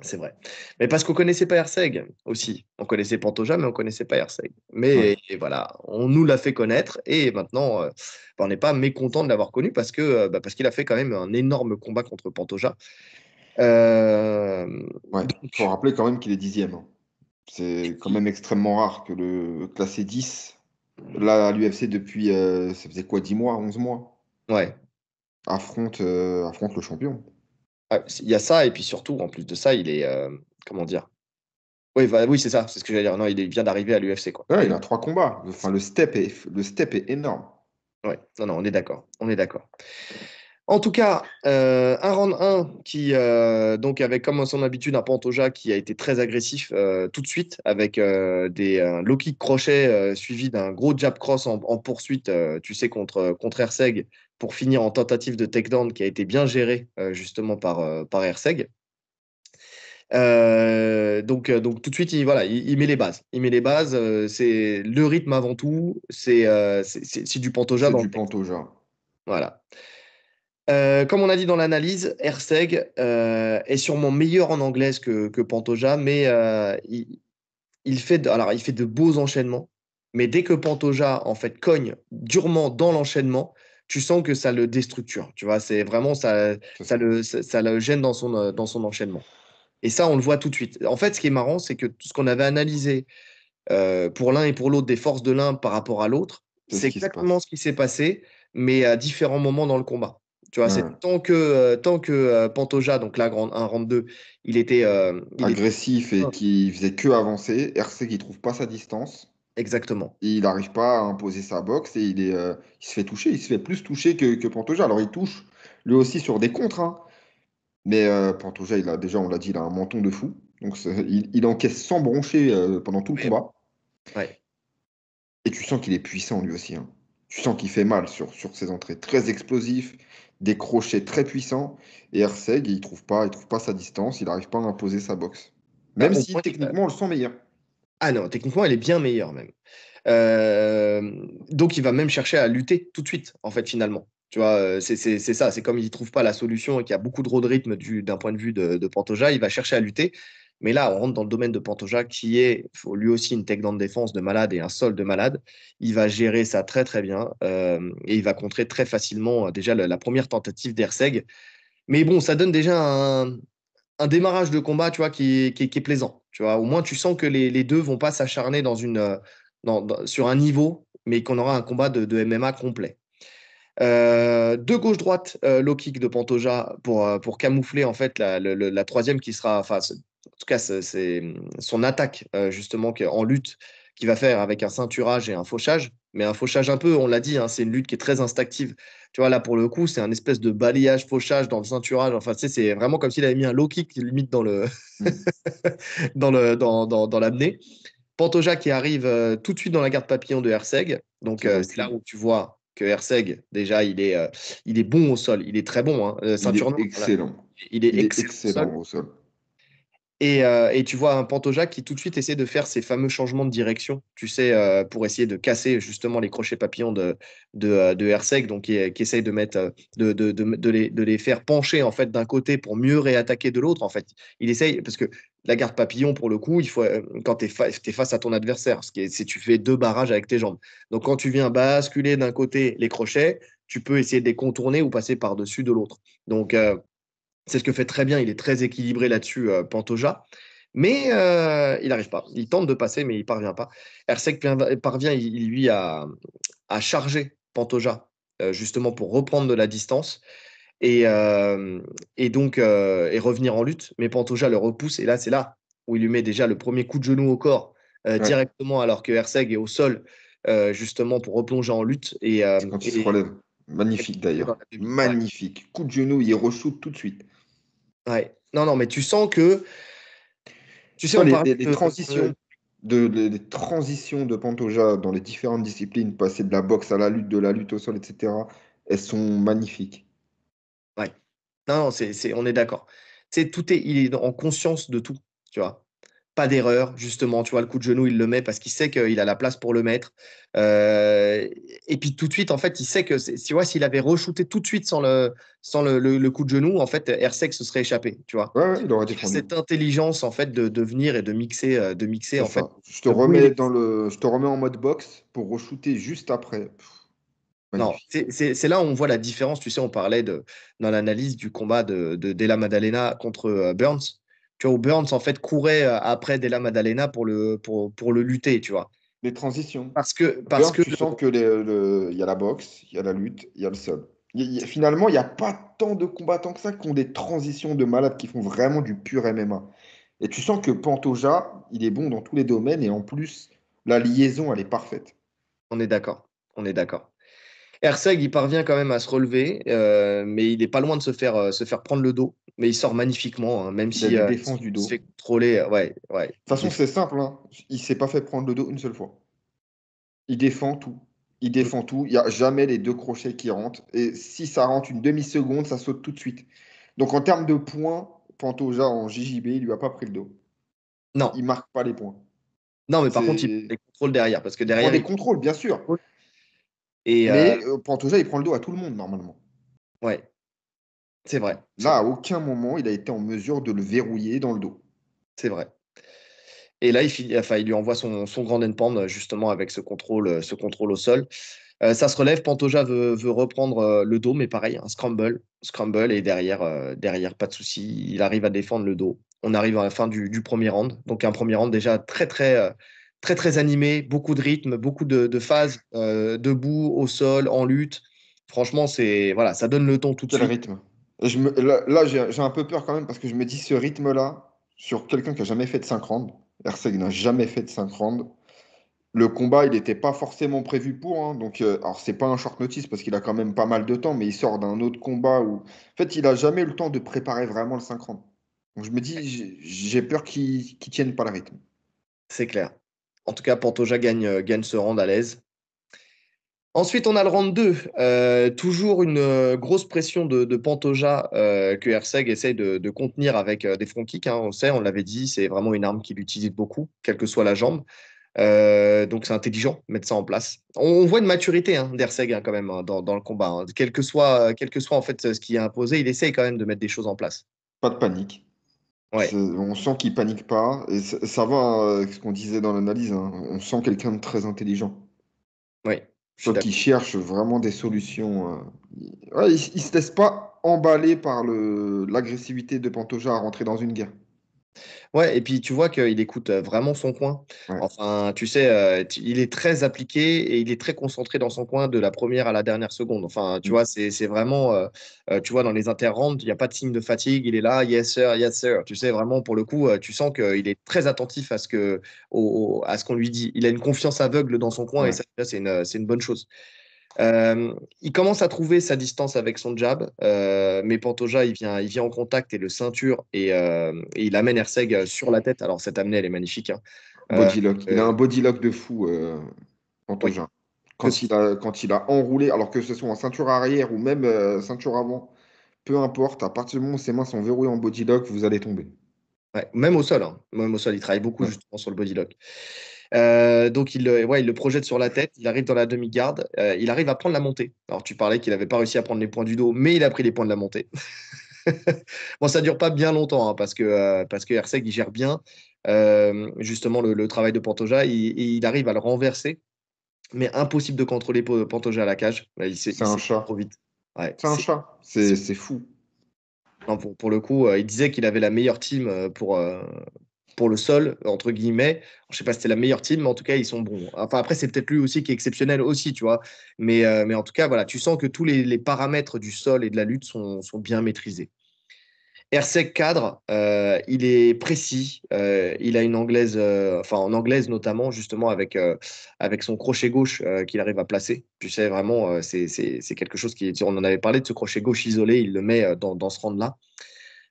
C'est vrai. Mais parce qu'on connaissait pas Erseg aussi. On connaissait Pantoja, mais on connaissait pas Erseg Mais voilà, on nous l'a fait connaître et maintenant, euh, bah, on n'est pas mécontent de l'avoir connu parce que euh, bah, parce qu'il a fait quand même un énorme combat contre Pantoja. Euh, Il faut rappeler quand même qu'il est dixième. Hein. C'est quand même extrêmement rare que le classé 10, là à l'UFC depuis, ça faisait quoi, 10 mois, 11 mois Ouais. Affronte, affronte le champion. Ah, il y a ça, et puis surtout, en plus de ça, il est. Euh, comment dire oui, oui c'est ça, c'est ce que j'allais dire. Non, il vient d'arriver à l'UFC. Quoi. il a trois combats. Enfin, le step est, le step est énorme. Oui, non, non, on est d'accord. On est d'accord. En tout cas, euh, un round 1 qui, euh, donc avec comme son habitude, un Pantoja qui a été très agressif euh, tout de suite avec des low kick crochet suivi d'un gros jab cross en, poursuite, tu sais, contre, contre pour finir en tentative de takedown qui a été bien gérée justement par, par donc, donc tout de suite, il, voilà, il, met les bases. Il met les bases. c'est le rythme avant tout. C'est du pantoja. C'est du pantoja. Voilà. Euh, comme on a dit dans l'analyse, Erseg euh, est sûrement meilleur en anglaise que, Pantoja, mais euh, il, fait de, alors, il fait de beaux enchaînements. Mais dès que Pantoja en fait cogne durement dans l'enchaînement, tu sens que ça le déstructure. Tu vois, c'est vraiment ça, le, gêne dans son, enchaînement. Et ça, on le voit tout de suite. En fait, ce qui est marrant, c'est que tout ce qu'on avait analysé pour l'un et pour l'autre des forces de l'un par rapport à l'autre, c'est exactement ce qui s'est passé, mais à différents moments dans le combat. Tu vois, c'est hein. tant que, euh, tant que euh, Pantoja, donc là, grande un round 2, il était. Euh, Agressif et qui faisait que avancer. RC qui trouve pas sa distance. Exactement. Et il n'arrive pas à imposer sa boxe et il, il se fait toucher. Il se fait plus toucher que, Pantoja. Alors il touche lui aussi sur des contres. Hein. Mais Pantoja, il a, déjà, on l'a dit, il a un menton de fou. Donc il, encaisse sans broncher pendant tout le combat. Ouais. Et tu sens qu'il est puissant lui aussi. Hein. Tu sens qu'il fait mal sur, sur ses entrées. Très explosives des crochets très puissants. Et Herseg, il ne trouve, pas, il trouve pas sa distance, il n'arrive pas à imposer sa boxe. Bah, même si techniquement, on le sent meilleur. Ah non, techniquement, elle est bien meilleure même. Euh, donc, il va même chercher à lutter tout de suite, en fait, finalement. Tu vois, euh, c'est ça. C'est comme il ne trouve pas la solution et qu'il y a beaucoup de de rythme d'un point de vue de, de Pantoja, il va chercher à lutter. Mais là, on rentre dans le domaine de Pantoja, qui est lui aussi une tech de défense de malade et un sol de malade. Il va gérer ça très très bien euh, et il va contrer très facilement euh, déjà la, première tentative d'Erseg. Mais bon, ça donne déjà un, démarrage de combat, tu vois, qui, est plaisant. Tu vois, au moins tu sens que les, les deux vont pas s'acharner dans une, euh, sur un niveau, mais qu'on aura un combat de, MMA complet. De gauche droite low kick de Pantoja pour, pour camoufler en fait la, troisième qui sera enfin en tout cas, c'est son attaque, euh, justement, en lutte, qu'il va faire avec un ceinturage et un fauchage. Mais un fauchage un peu, on l'a dit, hein, c'est une lutte qui est très instinctive. Tu vois, là, pour le coup, c'est un espèce de balayage, fauchage dans le ceinturage. Enfin, tu c'est vraiment comme s'il avait mis un low kick, limite, dans le mmh. dans le Dans, dans, Pantoja qui arrive euh, tout de suite dans la garde papillon de Herseg. Donc, euh, c'est là où tu vois que Herseg, déjà, il est, il est bon au sol. Il est très bon. Hein. il excellent. Il est, excellent au sol. Euh, et, tu vois un Pantoja qui tout de suite essaie de faire ces fameux changements de direction, tu sais, euh, pour essayer de casser justement les crochets papillons de, de, euh, donc qui, essaye de mettre, de, les, faire pencher en fait d'un côté pour mieux réattaquer de l'autre. En fait, il essaye parce que la garde papillon pour le coup, il faut quand tu es, face à ton adversaire, ce qui c'est tu fais deux barrages avec tes jambes. Donc quand tu viens basculer d'un côté les crochets, tu peux essayer de les contourner ou passer par dessus de l'autre. Donc c'est ce que fait très bien, il est très équilibré là-dessus, euh, Pantoja. Mais euh, il n'arrive pas. Il tente de passer, mais il parvient pas. Herseg parvient, il, lui, a à charger Pantoja, euh, justement pour reprendre de la distance et, donc et revenir en lutte. Mais Pantoja le repousse, et là, c'est là où il lui met déjà le premier coup de genou au corps, directement, alors que Herseg est au sol, justement, pour replonger en lutte. Et, quand il se relève. Magnifique d'ailleurs. Magnifique. Coup de genou, il reshoot tout de suite. Ouais. Non, non, mais tu sens que. Tu sais, les, transitions. De, les, transitions de Pantoja dans les différentes disciplines, passer de la boxe à la lutte, de la lutte au sol, etc., elles sont magnifiques. Ouais. Non, non, c'est, on est d'accord. C'est tout est, il est en conscience de tout, tu vois pas d'erreur, justement. Tu vois, le coup de genou, il le met parce qu'il sait qu'il a la place pour le mettre. Euh, et puis tout de suite, en fait, il sait que, tu vois, s'il avait re-shooté tout de suite sans le, sans le, coup de genou, en fait, Ersek se serait échappé, tu vois. il aurait été Cette intelligence, en fait, de, venir et de mixer, euh, de mixer en fait. Je te, remets dans le, je en mode box pour re-shooter juste après. Non, c'est là où on voit la différence. Tu sais, on parlait dans l'analyse du combat de, de Della Maddalena contre euh, Burns. Tu vois, Burns, en fait, courait euh, après Della Maddalena pour le, pour, le lutter, tu vois. Les transitions. Parce que. Parce que tu sens qu'il euh, y a la boxe, il y a la lutte, il y a le sol. finalement, il n'y a pas tant de combattants que ça qui ont des transitions de malades, qui font vraiment du pur MMA. Et tu sens que Pantoja, il est bon dans tous les domaines et en plus, la liaison, elle est parfaite. On est d'accord. On est d'accord. Erseg, il parvient quand même à se relever, euh, mais il n'est pas loin de se faire, euh, se faire prendre le dos. Mais il sort magnifiquement, hein, même s'il si euh, défense du dos. se contrôler. Euh, ouais, De toute façon, c'est simple. Il hein. Il s'est pas fait prendre le dos une seule fois. Il défend tout. Il mm. défend tout. Il n'y a jamais les deux crochets qui rentrent. Et si ça rentre une demi-seconde, ça saute tout de suite. Donc en termes de points, Pantoja en JJB, il lui a pas pris le dos. Non. Il marque pas les points. Non, mais par contre, il prend des contrôles derrière. Parce que derrière. Il prend des contrôles, bien sûr. Et, Mais euh, euh, Pantoja, il prend le dos à tout le monde normalement. Ouais, c'est vrai. Là, à aucun moment, il a été en mesure de le verrouiller dans le dos. C'est vrai. Et là, il, il lui envoie son, grand grand endpoint justement avec ce contrôle, euh, ce contrôle au sol. ça se relève, Pantoja veut, reprendre le dos, mais pareil, un scramble. Scramble, et derrière, derrière, pas de souci, il arrive à défendre le dos. On arrive à la fin du premier round. Donc un premier round déjà très, très, très très animé, beaucoup de rythme, beaucoup de, phases euh, debout, au sol, en lutte. Franchement, c'est voilà, ça donne le ton tout de suite. rythme. là, j'ai un peu peur quand même parce que je me dis ce rythme-là sur quelqu'un qui a jamais fait de synchrone. rounds. n'a jamais fait de 5 Le combat, il n'était pas forcément prévu pour. Hein, donc, euh, alors c'est pas un short notice parce qu'il a quand même pas mal de temps, mais il sort d'un autre combat où, en fait, il a jamais eu le temps de préparer vraiment le 5 Donc je me dis, j'ai peur qu'il ne tienne pas le rythme. C'est clair. En tout cas, Pantoja gagne, euh, gagne ce round à l'aise. Ensuite, on a le round 2. Euh, toujours une euh, grosse pression de, Pantoja que Herseg essaye de, contenir avec des front kicks. Hein, on sait, on l'avait dit, c'est vraiment une arme qu'il utilise beaucoup, quelle que soit la jambe. donc c'est intelligent de mettre ça en place. On, voit une maturité hein, d'Herseg hein, quand même hein, dans, dans, le combat. Hein. Quel, que soit, quel que soit en fait ce qui est imposé, il essaye quand même de mettre des choses en place. Pas de panique. On sent qu'il panique pas. Et ça, va ce qu'on disait dans l'analyse. Hein. On sent quelqu'un de très intelligent. Oui. qui cherche vraiment des solutions. Hein. il, ne se laisse pas emballer par l'agressivité de Pantoja à rentrer dans une guerre. Ouais, et puis tu vois qu'il écoute vraiment son coin. Enfin, tu sais, il est très appliqué et il est très concentré dans son coin de la première à la dernière seconde. Enfin, tu mmh. vois, c'est vraiment, tu vois, dans les interrondes, il n'y a pas de signe de fatigue. Il est là, yes sir, yes sir. Tu sais, vraiment, pour le coup, tu sens qu'il est très attentif à ce que, à qu'on lui dit. Il a une confiance aveugle dans son coin et ça, c'est une bonne chose. Euh, il commence à trouver sa distance avec son jab, euh, mais Pantoja, il vient, il vient en contact et le ceinture et, euh, il amène Erseg sur la tête. Alors cette amenée, elle est magnifique. Hein. Body il a un body lock de fou, Pantoja. Quand, il a, quand il a enroulé, alors que ce soit en ceinture arrière ou même ceinture avant, peu importe, à partir du moment où ses mains sont verrouillées en body lock, vous allez tomber. Ouais, même au sol, hein. même au sol, il travaille beaucoup justement sur le body lock. Euh, donc il, ouais, il le projette sur la tête, il arrive dans la demi-garde, euh, il arrive à prendre la montée. Alors tu parlais qu'il n'avait pas réussi à prendre les points du dos, mais il a pris les points de la montée. bon, ça dure pas bien longtemps hein, parce que euh, parce que il gère bien justement le, travail de Pantoja, il, il arrive à le renverser, mais impossible de contrôler Pantoja à la cage. C'est un chat trop vite. c'est un chat, c'est fou. pour, pour, le coup, il disait qu'il avait la meilleure team pour, pour le sol, entre guillemets. Je sais pas si c'était la meilleure team, mais en tout cas, ils sont bons. Enfin, après, c'est peut-être lui aussi qui est exceptionnel aussi, tu vois. Mais, euh, mais en tout cas, voilà, tu sens que tous les, paramètres du sol et de la lutte sont, bien maîtrisés. RSEC cadre, euh, il est précis, euh, il a une anglaise, enfin en anglaise notamment, justement avec, avec son crochet gauche qu'il arrive à placer. Tu sais, vraiment, c'est quelque chose qui. On en avait parlé de ce crochet gauche isolé, il le met dans, dans ce rang-là.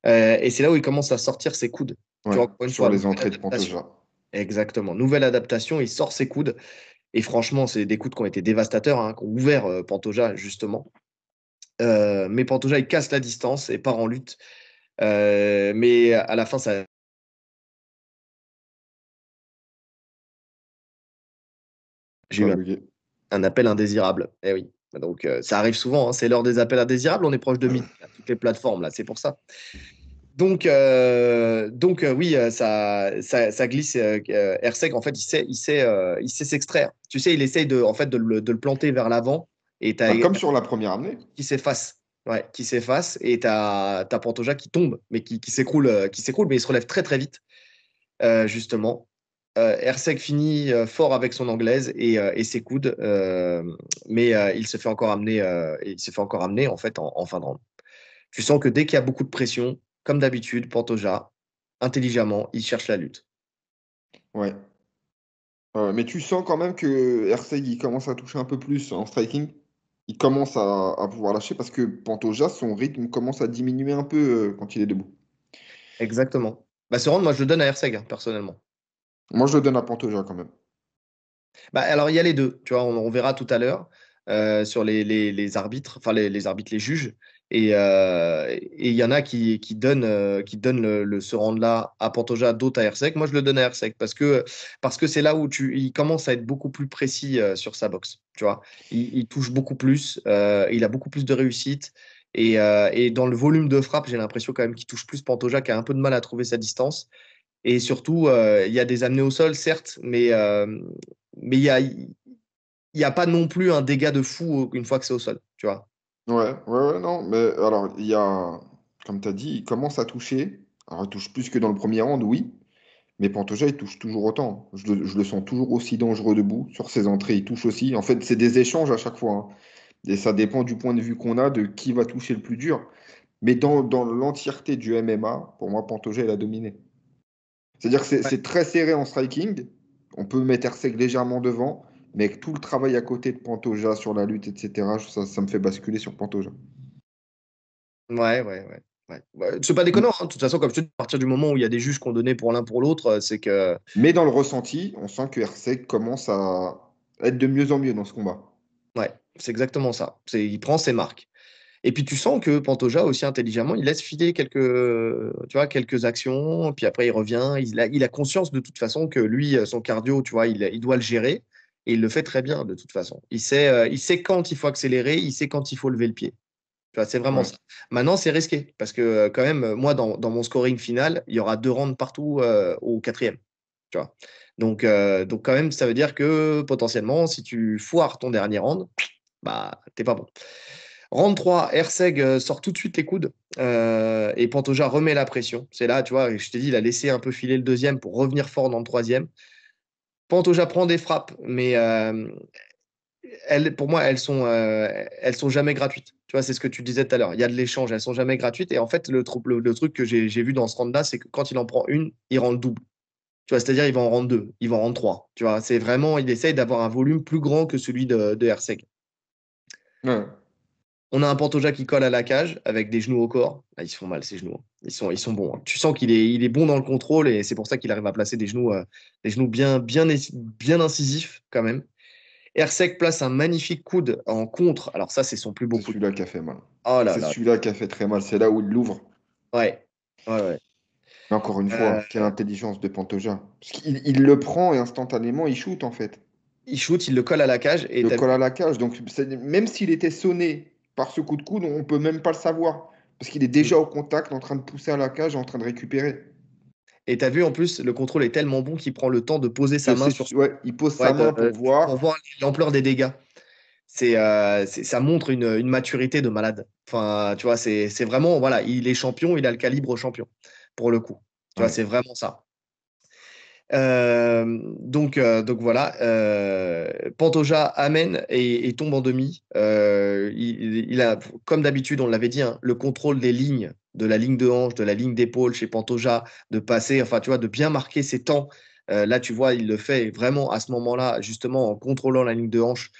Euh, et c'est là où il commence à sortir ses coudes. sur les entrées de Pantoja. Exactement. Nouvelle adaptation, il sort ses coudes. Et franchement, c'est des coudes qui ont été dévastateurs, hein, qui ont ouvert euh, Pantoja, justement. Euh, mais Pantoja, il casse la distance et part en lutte. mais à la fin, ça J'ai eu un, appel indésirable. Eh oui. Donc, euh, ça arrive souvent. Hein. C'est l'heure des appels indésirables. On est proche de midi toutes les plateformes, là. C'est pour ça. Donc, euh, donc euh, oui, ça, ça, glisse. RSEC, e en fait, il sait, il il sait s'extraire. Tu sais, il essaye de, en fait, de le, planter vers l'avant. Et as, ah, comme sur la première année. Qui s'efface. Ouais, qui s'efface. Et tu as, Pantoja qui tombe, mais qui, qui s'écroule, qui s'écroule, mais il se relève très, très vite. justement, euh, finit euh, fort avec son anglaise et, euh, ses coudes, euh, mais il se fait encore amener, il se fait encore amener en fait en, fin de round. Tu sens que dès qu'il y a beaucoup de pression, comme d'habitude, Pantoja, intelligemment, il cherche la lutte. Ouais. mais tu sens quand même que Erseg il commence à toucher un peu plus en striking. Il commence à, pouvoir lâcher parce que Pantoja, son rythme commence à diminuer un peu quand il est debout. Exactement. Bah, ce round, moi, je le donne à Erseg, hein, personnellement. Moi, je le donne à Pantoja quand même. Bah, alors, il y a les deux. Tu vois, on, verra tout à l'heure euh, sur les, arbitres, enfin les, arbitres, les juges. Euh, et il y en a qui, donnent, euh, qui donnent le, ce round là à Pantoja, d'autres à RSEC. Moi, je le donne à RSEC parce que parce que c'est là où tu, il commence à être beaucoup plus précis sur sa boxe. Tu vois, il, touche beaucoup plus, il a beaucoup plus de réussite. Et, et dans le volume de frappe, j'ai l'impression quand même qu'il touche plus Pantoja, qui a un peu de mal à trouver sa distance. Et surtout, euh, il y a des amenés au sol, certes, mais euh, mais il y a il n'y a pas non plus un dégât de fou une fois que c'est au sol, tu vois. Ouais, ouais, non. Mais alors, il y a, comme tu as dit, il commence à toucher. Alors, il touche plus que dans le premier round, oui. Mais Pantoja, il touche toujours autant. Je, le, sens toujours aussi dangereux debout. Sur ses entrées, il touche aussi. En fait, c'est des échanges à chaque fois. Hein. Et ça dépend du point de vue qu'on a, de qui va toucher le plus dur. Mais dans, dans l'entièreté du MMA, pour moi, Pantoja, il a dominé. C'est-à-dire que c'est très serré en striking. On peut mettre Rsec légèrement devant, mais avec tout le travail à côté de Pantoja sur la lutte, etc., ça, me fait basculer sur Pantoja. Ouais, ouais, ouais. Bah, c'est pas déconnant, hein. de toute façon, comme je dis, à partir du moment où il y a des juges qu'on donnait pour l'un pour l'autre, euh, c'est que. Mais dans le ressenti, on sent que Herseg commence à être de mieux en mieux dans ce combat. Ouais, c'est exactement ça. Il prend ses marques. Et puis tu sens que Pantoja aussi intelligemment, il laisse filer quelques, euh, tu vois, quelques actions. Puis après il revient. Il a, il a conscience de toute façon que lui, euh, son cardio, tu vois, il, doit le gérer. Et il le fait très bien de toute façon. Il sait, euh, il sait quand il faut accélérer, il sait quand il faut lever le pied. c'est vraiment ça. Maintenant, c'est risqué parce que quand même, moi, dans, mon scoring final, il y aura deux rounds partout au quatrième. Tu vois. Donc, donc quand même, ça veut dire que potentiellement, si tu foires ton dernier round, bah, t'es pas bon. Rende 3, Herseg euh, sort tout de suite les coudes euh, et Pantoja remet la pression. C'est là, tu vois, je t'ai dit, il a laissé un peu filer le deuxième pour revenir fort dans le troisième. Pantoja prend des frappes, mais euh, pour moi, elles sont, elles sont jamais gratuites. Tu vois, c'est ce que tu disais tout à l'heure. Il y a de l'échange, elles sont jamais gratuites. Et en fait, le, truc que j'ai vu dans ce round-là, c'est que quand il en prend une, il rend le double. Tu vois, c'est-à-dire, il va en rendre deux, il va en rendre trois. Tu vois, c'est vraiment, il essaye d'avoir un volume plus grand que celui de, de Herseg. On a un Pantoja qui colle à la cage avec des genoux au corps. Ah, ils se font mal, ces genoux. Hein. Ils sont, ils sont bons. Hein. Tu sens qu'il est, il est bon dans le contrôle et c'est pour ça qu'il arrive à placer des genoux, euh, des genoux bien, bien, bien incisifs quand même. Ersek place un magnifique coude en contre. Alors ça, c'est son plus beau coup. Celui-là qui a fait mal. Oh c'est celui-là qui a fait très mal. C'est là où il l'ouvre. Ouais. ouais, encore une fois, euh. quelle intelligence de Pantoja. il, le prend et instantanément, il shoot en fait. Il shoot, il le colle à la cage. Et il le colle à la cage. Donc même s'il était sonné par ce coup de coude, on ne peut même pas le savoir. Parce qu'il est déjà mm. au contact, en train de pousser à la cage, en train de récupérer. Et tu as vu, en plus, le contrôle est tellement bon qu'il prend le temps de poser sa main sur. Ouais, il pose sa main euh, pour voir. l'ampleur des dégâts. C'est, euh, ça montre une, maturité de malade. Enfin, tu vois, c'est, vraiment, voilà, il est champion, il a le calibre champion, pour le coup. Tu vois, c'est vraiment ça. Euh, donc, euh, donc voilà, euh, Pantoja amène et, tombe en demi. Il, a, comme d'habitude, on l'avait dit, hein, le contrôle des lignes, de la ligne de hanche, de la ligne d'épaule chez Pantoja, de passer, enfin tu vois, de bien marquer ses temps. là, tu vois, il le fait vraiment à ce moment-là, justement en contrôlant la ligne de hanche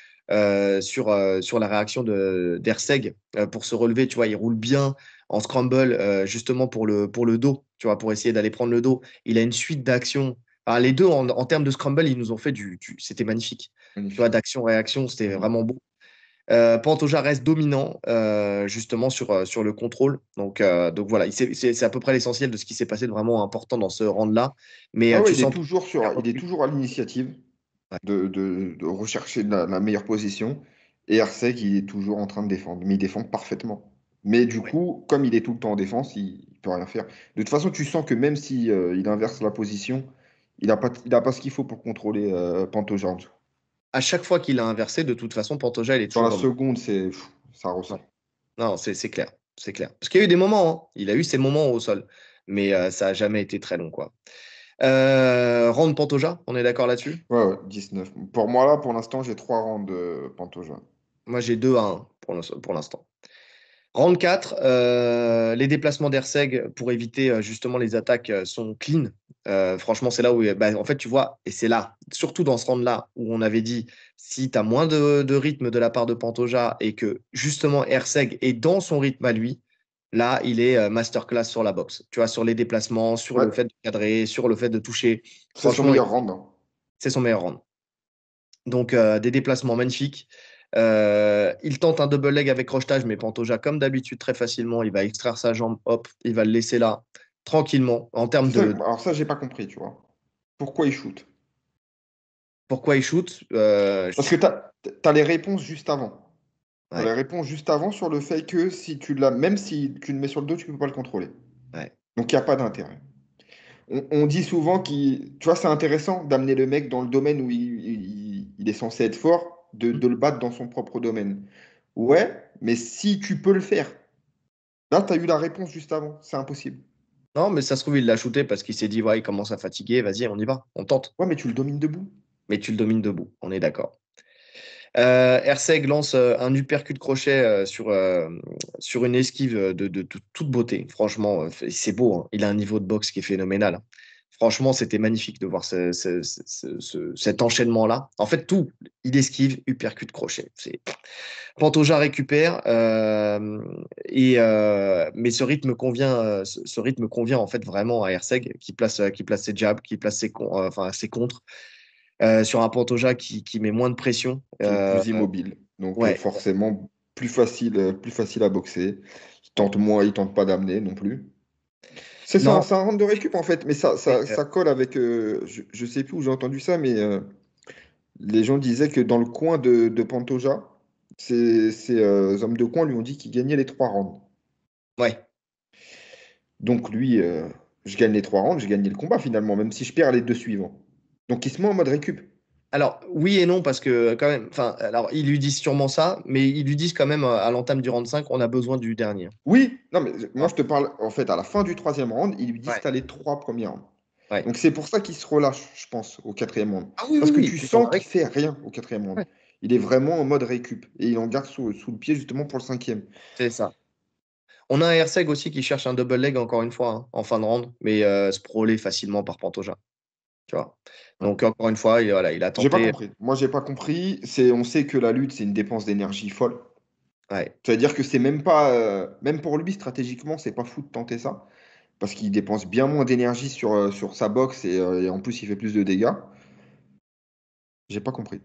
sur, sur la réaction d'Erseg pour se relever. Tu vois, il roule bien en scramble, justement pour le, pour le dos, tu vois, pour essayer d'aller prendre le dos. Il a une suite d'actions les deux, en, en, termes de scramble, ils nous ont fait du. c'était magnifique. Tu vois, d'action-réaction, c'était vraiment beau. Pantoja reste dominant euh, justement sur, euh, sur le contrôle. Donc, euh, donc voilà, c'est à peu près l'essentiel de ce qui s'est passé de vraiment important dans ce round-là. Mais ah il, est toujours sur, il est toujours à l'initiative de, de, rechercher la, meilleure position. Et Arce il est toujours en train de défendre, mais il défend parfaitement. Mais du coup, comme il est tout le temps en défense, il, ne peut rien faire. De toute façon, tu sens que même si il inverse la position, il n'a pas, pas ce qu'il faut pour contrôler euh, Pantoja en dessous. À chaque fois qu'il a inversé, de toute façon, Pantoja, il est toujours. Dans la seconde, c'est, ça ressent. Non, c'est clair. C'est clair. Parce qu'il y a eu des moments, hein. il a eu ses moments au sol, mais euh, ça n'a jamais été très long. quoi. Euh, Pantoja, on est d'accord là-dessus ouais, ouais, 19. Pour moi, là, pour l'instant, j'ai trois rangs de Pantoja. Moi, j'ai 2 à 1 pour l'instant. Round 4, euh, les déplacements d'Erseg pour éviter euh, justement les attaques euh, sont clean. franchement, c'est là où, bah, en fait, tu vois, et c'est là, surtout dans ce round-là, où on avait dit, si tu as moins de, de, rythme de la part de Pantoja et que justement Erseg est dans son rythme à lui, là, il est masterclass sur la boxe. Tu vois, sur les déplacements, sur le fait de cadrer, sur le fait de toucher. C'est son meilleur round. Hein. C'est son meilleur round. Donc, des déplacements magnifiques. Euh, il tente un double leg avec crochetage mais Pantoja, comme d'habitude, très facilement, il va extraire sa jambe, hop, il va le laisser là, tranquillement, en termes de. Alors, ça, j'ai pas compris, tu vois. Pourquoi il shoot Pourquoi il shoot euh, Parce que tu as, les réponses juste avant. Tu As les réponses juste avant sur le fait que si tu l'as, même si tu le mets sur le dos, tu peux pas le contrôler. Ouais. Donc, il n'y a pas d'intérêt. On, dit souvent qu'il. Tu vois, c'est intéressant d'amener le mec dans le domaine où il est censé être fort Mm. de, le battre dans son propre domaine. Ouais, mais si tu peux le faire, là, tu as eu la réponse juste avant. C'est impossible. Non, mais ça se trouve, il l'a shooté parce qu'il s'est dit, ouais, il commence à fatiguer, vas-y, on y va, on tente. Ouais, mais tu le domines debout. Mais tu le domines debout, on est d'accord. Euh, lance euh, un uppercut crochet euh, sur, euh, sur une esquive de, toute beauté. Franchement, c'est beau. Hein. Il a un niveau de boxe qui est phénoménal. Hein franchement, c'était magnifique de voir cet enchaînement-là. En fait, tout, il esquive, de crochet. Pantoja récupère euh, euh, mais ce rythme convient, euh, ce rythme convient en fait vraiment à Herseg qui place, qui ses jabs, qui place ses, con, contres sur un Pantoja qui, met moins de pression, plus immobile, donc forcément plus facile, plus facile à boxer. Il tente moins, il tente pas d'amener non plus. C'est ça, un round de récup en fait, mais ça, ça, euh, colle avec. Euh, je sais plus où j'ai entendu ça, mais euh, les gens disaient que dans le coin de, Pantoja, ces, hommes de coin lui ont dit qu'il gagnait les trois rounds. Ouais. Donc lui, je gagne les trois rounds, j'ai gagné le combat finalement, même si je perds les deux suivants. Donc il se met en mode récup. Alors oui et non parce que quand même, enfin, alors ils lui disent sûrement ça, mais ils lui disent quand même euh, à l'entame du round 5, on a besoin du dernier. Oui, non mais euh, moi je te parle en fait à la fin du troisième round, ils lui disent ouais. les trois premiers rounds. Donc c'est pour ça qu'il se relâche, je pense, au quatrième round. Ah parce que tu sens qu'il fait rien au quatrième round. Il est vraiment en mode récup et il en garde sous, le pied justement pour le cinquième. C'est ça. On a un RSEG aussi qui cherche un double leg encore une fois hein, en fin de round, mais euh, se facilement par Pantoja. Donc, encore une fois, il, a tenté. Moi, j'ai pas compris. On sait que la lutte, c'est une dépense d'énergie folle. Ouais. C'est-à-dire que c'est même pas. Euh, même pour lui, stratégiquement, c'est pas fou de tenter ça. Parce qu'il dépense bien moins d'énergie sur, euh, sa boxe euh, et, en plus, il fait plus de dégâts. J'ai pas compris.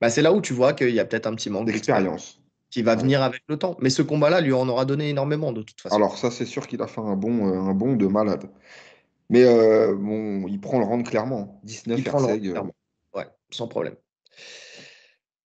Bah, c'est là où tu vois qu'il y a peut-être un petit manque d'expérience qui va venir avec le temps. Mais ce combat-là lui en aura donné énormément de toute façon. Alors, ça, c'est sûr qu'il a fait un bon, un bon de malade. Mais euh, bon, il prend le round clairement. 19 il prend clairement. Euh, ouais, sans problème.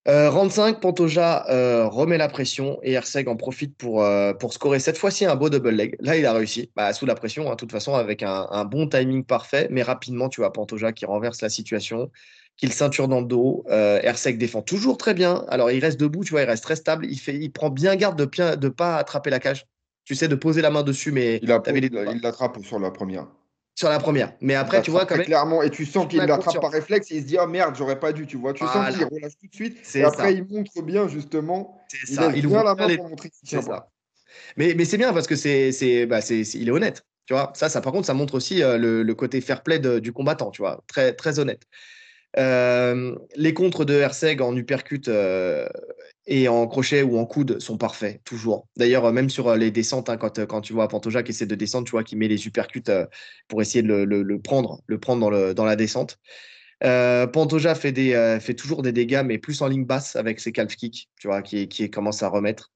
Euh, round 5, Pantoja remet la pression et Herseg en profite pour, pour scorer cette fois-ci un beau double leg. Là, il a réussi, bah, sous la pression, hein, de toute façon, avec un, bon timing parfait, mais rapidement, tu vois Pantoja qui renverse la situation, qu'il ceinture dans le dos. Herseg défend toujours très bien. Alors, il reste debout, tu vois, il reste très stable. Il, fait, il prend bien garde de ne pas attraper la cage. Tu sais, de poser la main dessus, mais il l'attrape sur la première. Sur la première. Mais après, tu vois, Clairement, et tu sens qu'il l'attrape par réflexe et il se dit Ah merde, j'aurais pas dû, tu vois. Tu sens qu'il relâche tout de suite. Et après, il montre bien, justement. C'est ça. Il ouvre la main pour montrer qu'il tient Mais, mais c'est bien parce que c'est, c'est, bah, il est honnête. Tu vois, ça, ça, par contre, ça montre aussi euh, le, le, côté fair play du combattant, tu vois, très, très honnête. Euh, les contres de Herseg en uppercut euh, et en crochet ou en coude sont parfaits, toujours. D'ailleurs, même sur euh, les descentes, hein, quand, euh, quand, tu vois Pantoja qui essaie de descendre, tu vois, qu'il met les uppercuts euh, pour essayer de le, prendre, le prendre dans, le, dans la descente. Pantoja fait, des, fait toujours des dégâts, mais plus en ligne basse avec ses calf kicks, tu vois, qui, qui commence à remettre.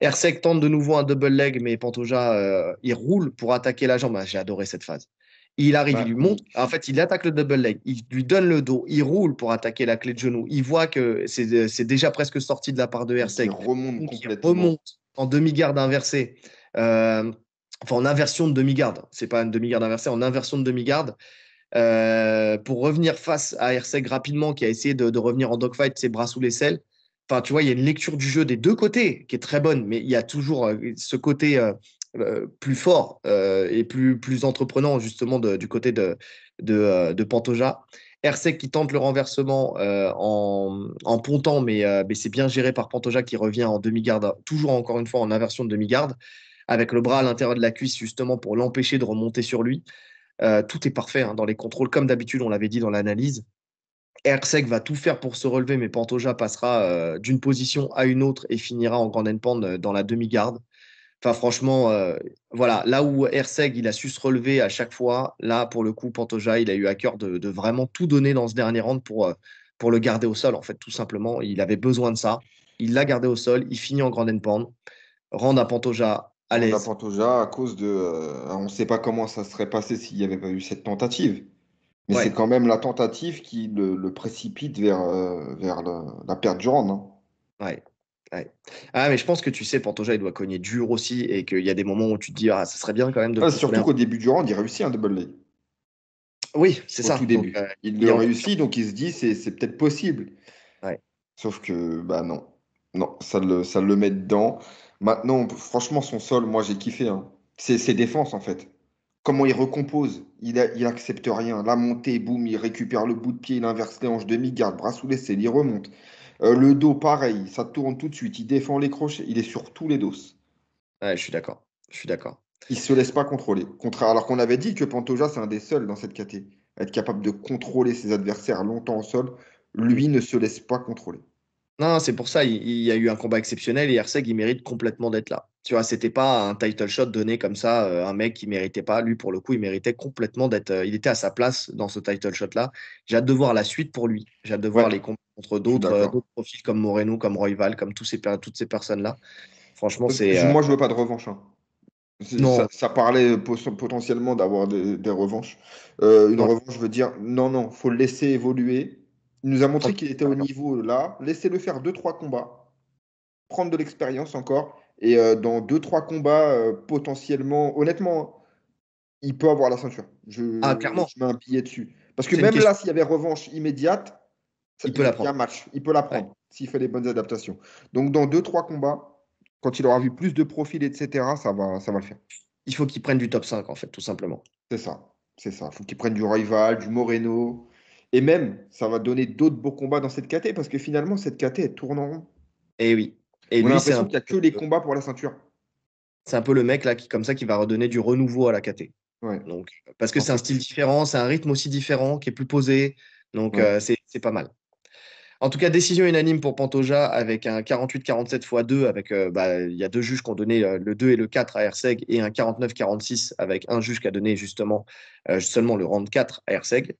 Ersek tente de nouveau un double leg, mais Pantoja, il roule pour attaquer la jambe. Ah, j'ai adoré cette phase. Il arrive, il lui monte. En fait, il attaque le double leg. Il lui donne le dos. Il roule pour attaquer la clé de genou. Il voit que c'est euh, déjà presque sorti de la part de Herseg. Il remonte en demi-garde inversée. Euh, enfin, en inversion de demi-garde. C'est pas une demi-garde inversée, en inversion de demi-garde. Euh, pour revenir face à Herseg rapidement, qui a essayé de, revenir en dogfight, ses bras sous les l'aisselle. Enfin, tu vois, il y a une lecture du jeu des deux côtés qui est très bonne, mais il y a toujours ce côté. Euh, plus fort euh, et plus, plus entreprenant justement du côté de, de, euh, Pantoja. Hersek qui tente le renversement en, pontant, mais, c'est bien géré par Pantoja qui revient en demi-garde, toujours encore une fois en inversion de demi-garde, avec le bras à l'intérieur de la cuisse justement pour l'empêcher de remonter sur lui. tout est parfait hein, dans les contrôles, comme d'habitude, on l'avait dit dans l'analyse. Hersek va tout faire pour se relever, mais Pantoja passera d'une position à une autre et finira en grande endpoint dans la demi-garde. Enfin, franchement, euh, voilà, là où Erseg il a su se relever à chaque fois, là, pour le coup, Pantoja, il a eu à cœur de, vraiment tout donner dans ce dernier round pour, euh, pour le garder au sol, en fait, tout simplement. Il avait besoin de ça. Il l'a gardé au sol. Il finit en grand endpoint. Rendre à Pantoja à l'aise. À Pantoja, à cause de. Euh, on ne sait pas comment ça serait passé s'il n'y avait pas eu cette tentative. Mais c'est quand même la tentative qui le, précipite vers, vers la, perte du round. Hein. Ouais. Ah, mais je pense que tu sais, Pantoja, il doit cogner dur aussi et qu'il y a des moments où tu te dis, ah, ça serait bien quand même de. Ah, surtout qu'au début du round, il réussit un hein, double lay Oui, c'est ça. Tout début. Euh, il le réussit, donc il se dit, c'est peut-être possible. Sauf que, bah non. Non, ça le, ça le met dedans. Maintenant, franchement, son sol, moi, j'ai kiffé. Hein. C'est ses défenses, en fait. Comment il recompose, il, il accepte rien. La montée, boum, il récupère le bout de pied, il inverse les hanches demi-garde, bras sous c'est il remonte. Euh, le dos, pareil, ça tourne tout de suite. Il défend les crochets. Il est sur tous les dos. je suis d'accord. Je suis d'accord. Il se laisse pas contrôler. Alors qu'on avait dit que Pantoja, c'est un des seuls dans cette catégorie être capable de contrôler ses adversaires longtemps au sol. Lui ne se laisse pas contrôler. Non, c'est pour ça, il, y a eu un combat exceptionnel et Erseg, il mérite complètement d'être là. Tu vois, c'était pas un title shot donné comme ça, euh, un mec qui méritait pas. Lui, pour le coup, il méritait complètement d'être. Euh, il était à sa place dans ce title shot là. J'ai hâte de voir la suite pour lui. J'ai hâte de voir les combats contre euh, d'autres profils comme Moreno, comme Royval, comme tous ces, toutes ces personnes-là. Franchement, euh, c'est. Euh, moi, je veux pas de revanche. Hein. Ça, parlait potentiellement d'avoir des, revanches. une revanche, je veux dire, non, non, faut le laisser évoluer. Il nous a montré qu'il était au niveau là. Laissez-le faire deux, trois combats, prendre de l'expérience encore. Et dans deux, trois combats, potentiellement, honnêtement, hein, il peut avoir la ceinture. Je, ah, je mets un billet dessus. Parce que même là, s'il y avait revanche immédiate, il peut la prendre. Il peut la prendre s'il fait les bonnes adaptations. Donc dans deux trois combats, quand il aura vu plus de profils, etc., ça va, ça va le faire. Il faut qu'il prenne du top 5 en fait, tout simplement. C'est ça, c'est ça. Il faut qu'il prenne du Rival, du Moreno, et même ça va donner d'autres beaux combats dans cette KT parce que finalement cette KT elle tourne en rond. Et eh oui. Et On lui, a l'impression qu'il n'y a que les combats pour la ceinture. C'est un peu le mec là qui comme ça qui va redonner du renouveau à la KT. Donc, parce que c'est un style différent, c'est un rythme aussi différent qui est plus posé. Donc euh, c'est pas mal. En tout cas, décision unanime pour Pantoja avec un 48-47 x 2 avec euh, bah, il y a deux juges qui ont donné euh, le 2 et le 4 à Erseg et un 49-46 avec un juge qui a donné justement euh, seulement le rang 4 à Erseg.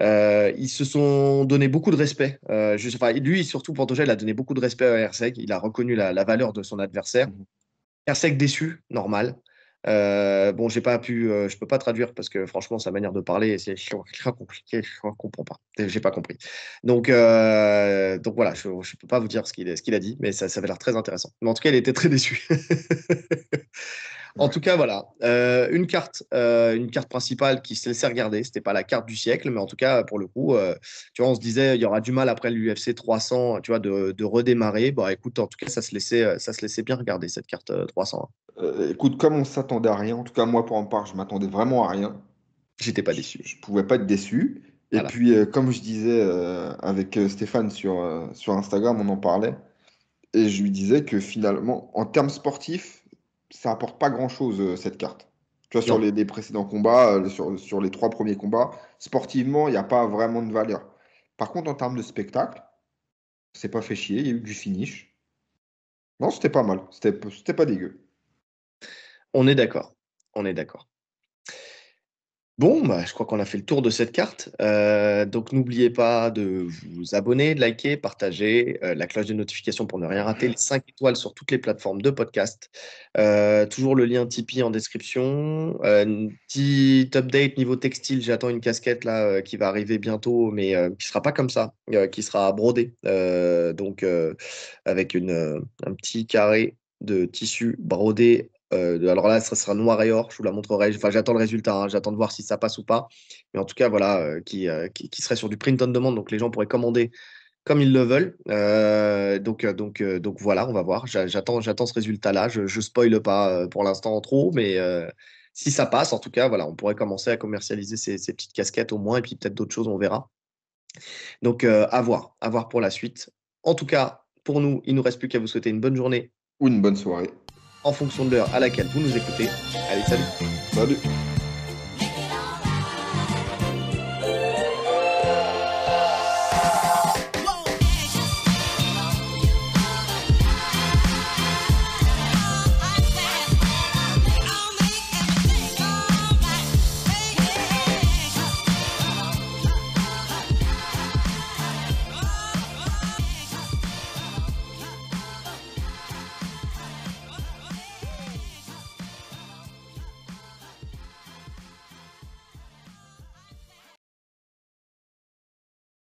ils se sont donné beaucoup de respect. lui, surtout, Pantoja, il a donné beaucoup de respect à Erseg. Il a reconnu la, valeur de son adversaire. Mm-hmm. Erseg déçu, normal. Euh, bon, j'ai pas pu, euh, je peux pas traduire parce que franchement, sa manière de parler, c'est compliqué, je comprends pas, j'ai pas compris. Donc, euh, donc voilà, je, ne peux pas vous dire ce qu'il a dit, mais ça, ça avait l'air très intéressant. Mais en tout cas, il était très déçu. En tout cas, voilà, euh, une carte, euh, une carte principale qui se laissait regarder. C'était pas la carte du siècle, mais en tout cas, pour le coup, euh, tu vois, on se disait, il y aura du mal après l'UFC 300, tu vois, de, redémarrer. Bon, bah, écoute, en tout cas, ça se laissait, ça se laissait bien regarder cette carte 300. Hein. écoute, comme on s'attendait à rien, en tout cas, moi, pour en part, je m'attendais vraiment à rien. J'étais pas déçu. Je, ne pouvais pas être déçu. Et puis, comme je disais avec Stéphane sur, sur Instagram, on en parlait. Et je lui disais que finalement, en termes sportifs, ça apporte pas grand chose euh, cette carte. Tu vois, sur les, précédents combats, euh, sur, sur, les trois premiers combats, sportivement, il n'y a pas vraiment de valeur. Par contre, en termes de spectacle, c'est pas fait chier, il y a eu du finish. Non, c'était pas mal, c'était pas dégueu. On est d'accord, on est d'accord. Bon, bah, je crois qu'on a fait le tour de cette carte. Euh, donc n'oubliez pas de vous abonner, de liker, partager, euh, la cloche de notification pour ne rien rater, les 5 étoiles sur toutes les plateformes de podcast. Euh, toujours le lien Tipeee en description. petit update niveau textile, j'attends une casquette là qui va arriver bientôt, mais qui sera pas comme ça, qui sera brodée. donc avec une, un petit carré de tissu brodé euh, alors là, ça sera noir et or, je vous la montrerai. Enfin, j'attends le résultat, hein. j'attends de voir si ça passe ou pas. Mais en tout cas, voilà, euh, euh, qui, serait sur du print on demande, donc les gens pourraient commander comme ils le veulent. donc, donc, donc voilà, on va voir. J'attends, j'attends ce résultat-là. Je, ne spoile pas pour l'instant en trop, mais si ça passe, en tout cas, voilà, on pourrait commencer à commercialiser ces, petites casquettes au moins, et puis peut-être d'autres choses, on verra. Donc, à voir, à voir pour la suite. En tout cas, pour nous, il nous reste plus qu'à vous souhaiter une bonne journée. Ou une bonne soirée en fonction de l'heure à laquelle vous nous écoutez. Allez, salut Salut